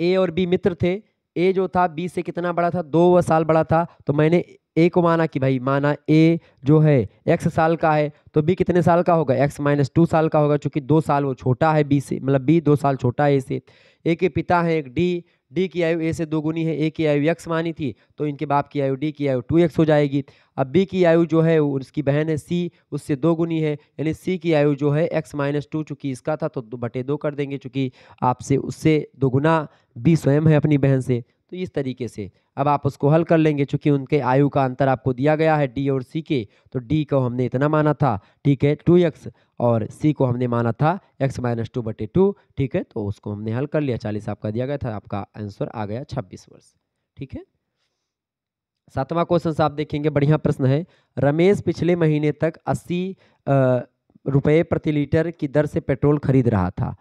ए और बी मित्र थे ए जो था बी से कितना बड़ा था दो साल बड़ा था तो मैंने ए को माना कि भाई माना ए जो है एक्स साल का है तो बी कितने साल का होगा एक्स माइनस टू साल का होगा क्योंकि दो साल वो छोटा है बी से मतलब बी दो साल छोटा है ए से ए के पिता हैं एक डी डी की आयु ए से दो गुनी है ए की आयु यक्स मानी थी तो इनके बाप की आयु डी की आयु टू एक्स हो जाएगी अब बी की आयु जो है उसकी बहन है सी उससे दो गुनी है यानी सी की आयु जो है एक्स माइनस टू चूँकि इसका था तो बटे दो कर देंगे चूँकि आपसे उससे दोगुना बी स्वयं है अपनी बहन से तो इस तरीके से अब आप उसको हल कर लेंगे चूंकि उनके आयु का अंतर आपको दिया गया है डी और सी के तो डी को हमने इतना माना था ठीक है टू एक्स और सी को हमने माना था एक्स माइनस टू बटे टू ठीक है तो उसको हमने हल कर लिया चालीस आपका दिया गया था आपका आंसर आ गया छब्बीस वर्ष ठीक है सातवां क्वेश्चन आप देखेंगे बढ़िया प्रश्न है रमेश पिछले महीने तक अस्सी रुपये प्रति लीटर की दर से पेट्रोल खरीद रहा था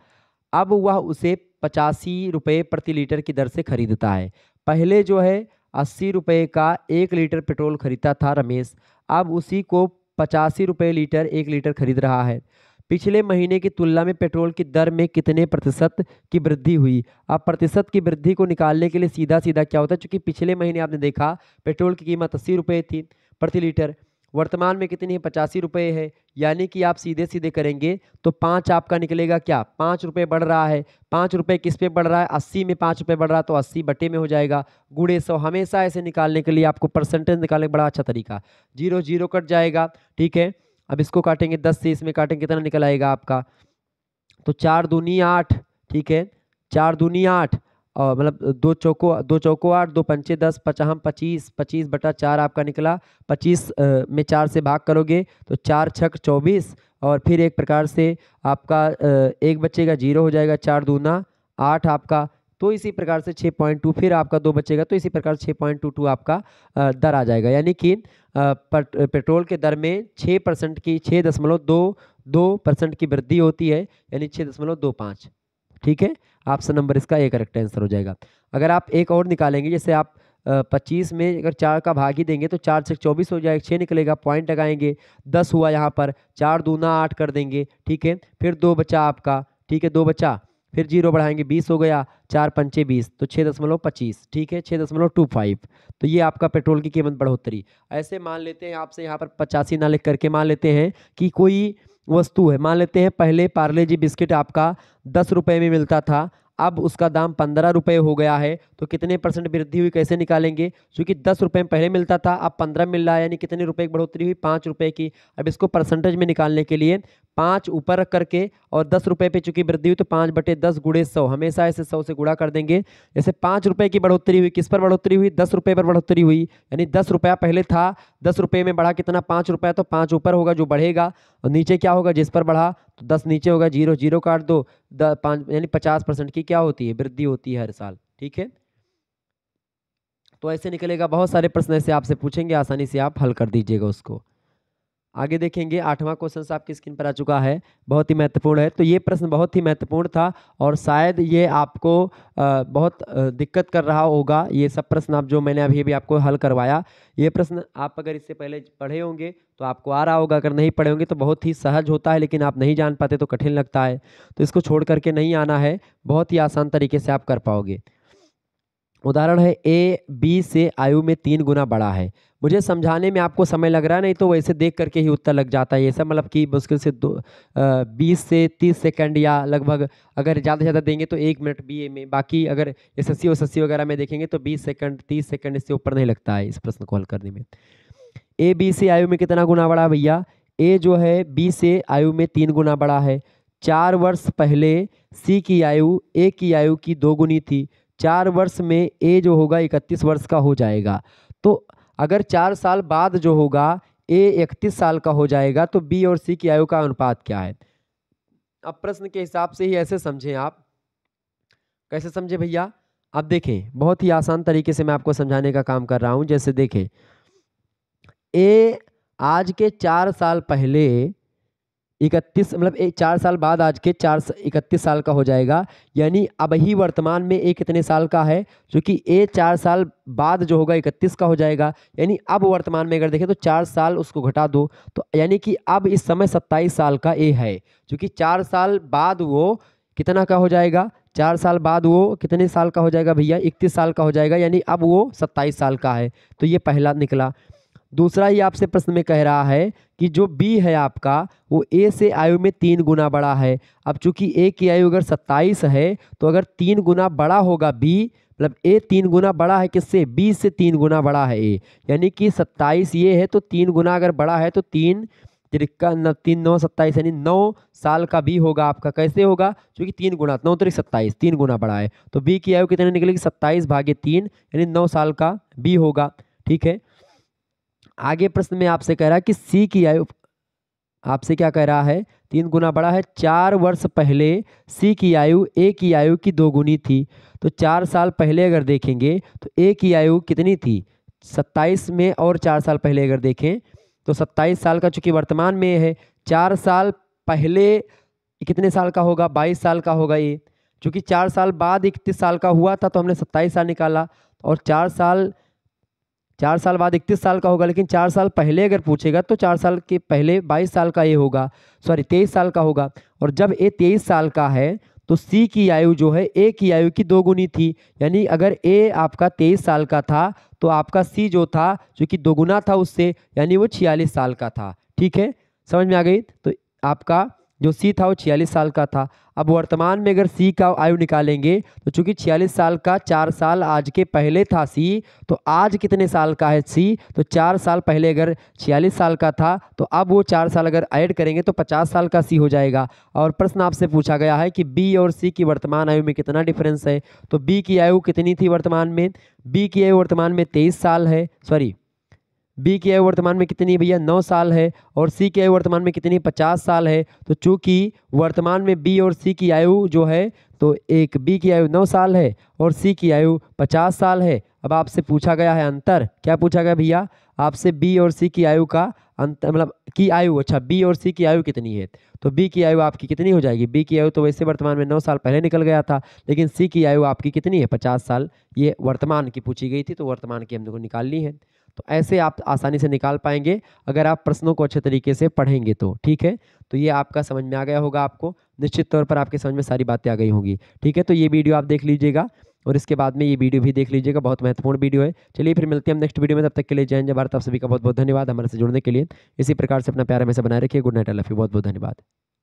अब वह उसे पचासी रुपये प्रति लीटर की दर से खरीदता है पहले जो है अस्सी रुपये का एक लीटर पेट्रोल खरीदता था रमेश अब उसी को पचासी रुपये लीटर एक लीटर खरीद रहा है पिछले महीने की तुलना में पेट्रोल की दर में कितने प्रतिशत की वृद्धि हुई अब प्रतिशत की वृद्धि को निकालने के लिए सीधा सीधा क्या होता है चूँकि पिछले महीने आपने देखा पेट्रोल की कीमत अस्सी रुपये थी प्रति लीटर वर्तमान में कितनी है पचासी रुपये है यानी कि आप सीधे सीधे करेंगे तो पाँच आपका निकलेगा क्या पाँच रुपये बढ़ रहा है पाँच रुपये किस पे बढ़ रहा है अस्सी में पाँच रुपये बढ़ रहा है तो अस्सी बटे में हो जाएगा गुड़े सौ हमेशा ऐसे निकालने के लिए आपको परसेंटेज निकालने का बड़ा अच्छा तरीका जीरो जीरो कट जाएगा ठीक है अब इसको काटेंगे दस से इसमें काटेंगे कितना निकल आएगा आपका तो चार दूनी आठ ठीक है चार दूनी आठ और मतलब दो चौको दो चौको आठ दो पंचे दस पचहम पच्चीस पच्चीस बटा चार आपका निकला पच्चीस में चार से भाग करोगे तो चार छक चौबीस और फिर एक प्रकार से आपका एक बच्चे का जीरो हो जाएगा चार दूना आठ आपका तो इसी प्रकार से छः पॉइंट टू फिर आपका दो बचेगा तो इसी प्रकार से छः पॉइंट टू टू आपका दर आ जाएगा यानी कि पेट्रोल के दर में छः परसेंट की छः दशमलव दो दो परसेंट की वृद्धि होती है यानी छः दशमलव दो पाँच ठीक है ऑप्शन नंबर इसका ए करेक्ट आंसर हो जाएगा अगर आप एक और निकालेंगे जैसे आप पच्चीस में अगर चार का भाग ही देंगे तो चार से चौबीस हो जाएगा छः निकलेगा पॉइंट लगाएंगे दस हुआ यहाँ पर चार दूना आठ कर देंगे ठीक है फिर दो बचा आपका ठीक है दो बचा फिर जीरो बढ़ाएंगे बीस हो गया चार पंचे बीस तो छः दशमलव पच्चीस ठीक है छः दशमलव टू फाइव तो ये आपका पेट्रोल की कीमत बढ़ोतरी ऐसे मान लेते हैं आपसे यहाँ पर पचासी ना लिख करके मान लेते हैं कि कोई वस्तु है मान लेते हैं पहले पार्ले जी बिस्किट आपका दस रुपये में मिलता था अब उसका दाम पंद्रह रुपये हो गया है तो कितने परसेंट वृद्धि हुई कैसे निकालेंगे क्योंकि दस रुपये में पहले मिलता था अब पंद्रह मिल रहा है यानी कितने रुपये की बढ़ोतरी हुई पाँच रुपये की अब इसको परसेंटेज में निकालने के लिए पाँच ऊपर रख करके और दस रुपये पे चुकी वृद्धि हुई तो पाँच बटे दस गुड़े सौ हमेशा ऐसे सौ से गुड़ा कर देंगे जैसे पाँच रुपये की बढ़ोतरी हुई किस पर बढ़ोतरी हुई दस रुपये पर बढ़ोतरी हुई यानी दस रुपया पहले था दस रुपये में बढ़ा कितना पाँच रुपया तो पाँच ऊपर होगा जो बढ़ेगा और नीचे क्या होगा जिस पर बढ़ा तो दस नीचे होगा जीरो जीरो काट दो पाँच यानी पचास परसेंट की क्या होती है वृद्धि होती है हर साल ठीक है तो ऐसे निकलेगा बहुत सारे प्रश्न ऐसे आपसे पूछेंगे आसानी से आप हल कर दीजिएगा उसको आगे देखेंगे आठवां क्वेश्चन आपकी स्क्रीन पर आ चुका है बहुत ही महत्वपूर्ण है तो ये प्रश्न बहुत ही महत्वपूर्ण था और शायद ये आपको बहुत दिक्कत कर रहा होगा ये सब प्रश्न आप जो मैंने अभी अभी आपको हल करवाया ये प्रश्न आप अगर इससे पहले पढ़े होंगे तो आपको आ रहा होगा अगर नहीं पढ़े होंगे तो बहुत ही सहज होता है लेकिन आप नहीं जान पाते तो कठिन लगता है तो इसको छोड़ करके नहीं आना है बहुत ही आसान तरीके से आप कर पाओगे उदाहरण है ए बी से आयु में तीन गुना बड़ा है मुझे समझाने में आपको समय लग रहा है नहीं तो वैसे देख करके ही उत्तर लग जाता है ये सब मतलब कि मुश्किल से दो बीस से तीस सेकंड या लगभग अगर ज़्यादा से ज़्यादा देंगे तो एक मिनट बी में बाकी अगर एस एस सी वगैरह में देखेंगे तो बीस सेकंड तीस सेकंड इससे ऊपर नहीं लगता है इस प्रश्न को हल करने में ए बी से आयु में कितना गुना बड़ा भैया ए जो है बी से आयु में तीन गुना बड़ा है चार वर्ष पहले सी की आयु ए की आयु की दो गुनी थी चार वर्ष में ए जो होगा इकतीस वर्ष का हो जाएगा तो अगर चार साल बाद जो होगा ए इकतीस साल का हो जाएगा तो बी और सी की आयु का अनुपात क्या है अब प्रश्न के हिसाब से ही ऐसे समझें आप कैसे समझे भैया अब देखें बहुत ही आसान तरीके से मैं आपको समझाने का काम कर रहा हूं जैसे देखें ए आज के चार साल पहले इकतीस मतलब एक चार साल बाद आज के चार इकतीस साल का हो जाएगा यानी अब ही वर्तमान में ए कितने साल का है जो कि ए चार साल बाद जो होगा इकतीस का हो जाएगा यानी अब वर्तमान में अगर देखें तो चार साल उसको घटा दो तो यानी कि अब इस समय सत्ताईस साल का ए है जो कि चार साल बाद वो कितना का हो जाएगा चार साल बाद वो कितने साल का हो जाएगा भैया इकतीस साल का हो जाएगा यानी अब वो सत्ताईस साल का है तो ये पहला निकला दूसरा ही आपसे प्रश्न में कह रहा है कि जो बी है आपका वो ए से आयु में तीन गुना बड़ा है अब चूंकि ए की आयु अगर सत्ताईस है तो अगर तीन गुना बड़ा होगा बी मतलब ए तीन गुना बड़ा है किससे बी से तीन गुना बड़ा है ए यानी कि सत्ताईस ये है तो तीन गुना अगर बड़ा है तो तीन तिरिक्का न तीन नौ सत्ताईस यानी नौ साल का बी होगा आपका कैसे होगा क्योंकि तीन गुना नौ तरीक तो सत्ताईस तीन गुना बड़ा है तो बी की आयु कितने निकलेगी सत्ताईस भागे तीन यानी नौ साल का बी होगा ठीक है आगे प्रश्न में आपसे कह रहा है कि सी की आयु आपसे क्या कह रहा है तीन गुना बड़ा है चार वर्ष पहले सी की आयु ए की आयु की दो गुनी थी तो चार साल पहले अगर देखेंगे तो ए की आयु कितनी थी सत्ताईस में और चार साल पहले अगर देखें तो सत्ताईस साल का चूंकि वर्तमान में है चार साल पहले कितने साल का होगा बाईस साल का होगा ये चूँकि चार साल बाद इकतीस साल का हुआ था तो हमने सत्ताईस साल निकाला और चार साल चार साल बाद इकतीस साल का होगा लेकिन चार साल पहले अगर पूछेगा तो चार साल के पहले बाईस साल का ये होगा सॉरी तेईस साल का होगा और जब ए तेईस साल का है तो सी की आयु जो है ए की आयु की दोगुनी थी यानी अगर ए आपका तेईस साल का था तो आपका सी जो था जो कि दोगुना था उससे यानी वो छियालीस साल का था ठीक है समझ में आ गई तो आपका जो सी था वो छियालीस साल का था अब वर्तमान में अगर सी का आयु निकालेंगे तो चूंकि छियालीस साल का चार साल आज के पहले था सी तो आज कितने साल का है सी तो चार साल पहले अगर छियालीस साल का था तो अब वो चार साल अगर ऐड करेंगे तो पचास साल का सी हो जाएगा और प्रश्न आपसे पूछा गया है कि बी और सी की वर्तमान आयु में कितना डिफरेंस है तो बी की आयु कितनी थी वर्तमान में बी की आयु वर्तमान में तेईस साल है सॉरी बी की आयु वर्तमान में कितनी भैया नौ साल है और सी की आयु वर्तमान में कितनी पचास साल है तो चूंकि वर्तमान में बी और सी की आयु जो है तो एक बी की आयु नौ साल है और सी की आयु पचास साल है अब आपसे पूछा गया है अंतर क्या पूछा गया भैया आपसे बी और सी की आयु का अंत मतलब की आयु अच्छा बी और सी की आयु कितनी है तो बी की आयु आपकी कितनी हो जाएगी बी की आयु तो वैसे वर्तमान में नौ साल पहले निकल गया था लेकिन सी की आयु आपकी कितनी है पचास साल ये वर्तमान की पूछी गई थी तो वर्तमान की हम लोग निकालनी है तो ऐसे आप आसानी से निकाल पाएंगे अगर आप प्रश्नों को अच्छे तरीके से पढ़ेंगे तो ठीक है तो ये आपका समझ में आ गया होगा आपको निश्चित तौर पर आपके समझ में सारी बातें आ गई होंगी ठीक है तो ये वीडियो आप देख लीजिएगा और इसके बाद में ये वीडियो भी देख लीजिएगा बहुत महत्वपूर्ण वीडियो है चलिए फिर मिलते हैं हम नेक्स्ट वीडियो में तब तक के लिए जय जय भारत आप सभी का बहुत बहुत धन्यवाद हमारे से जुड़ने के लिए इसी प्रकार से अपना प्यार से बनाए रखिए गुड नाइट अल्लाह बहुत बहुत धन्यवाद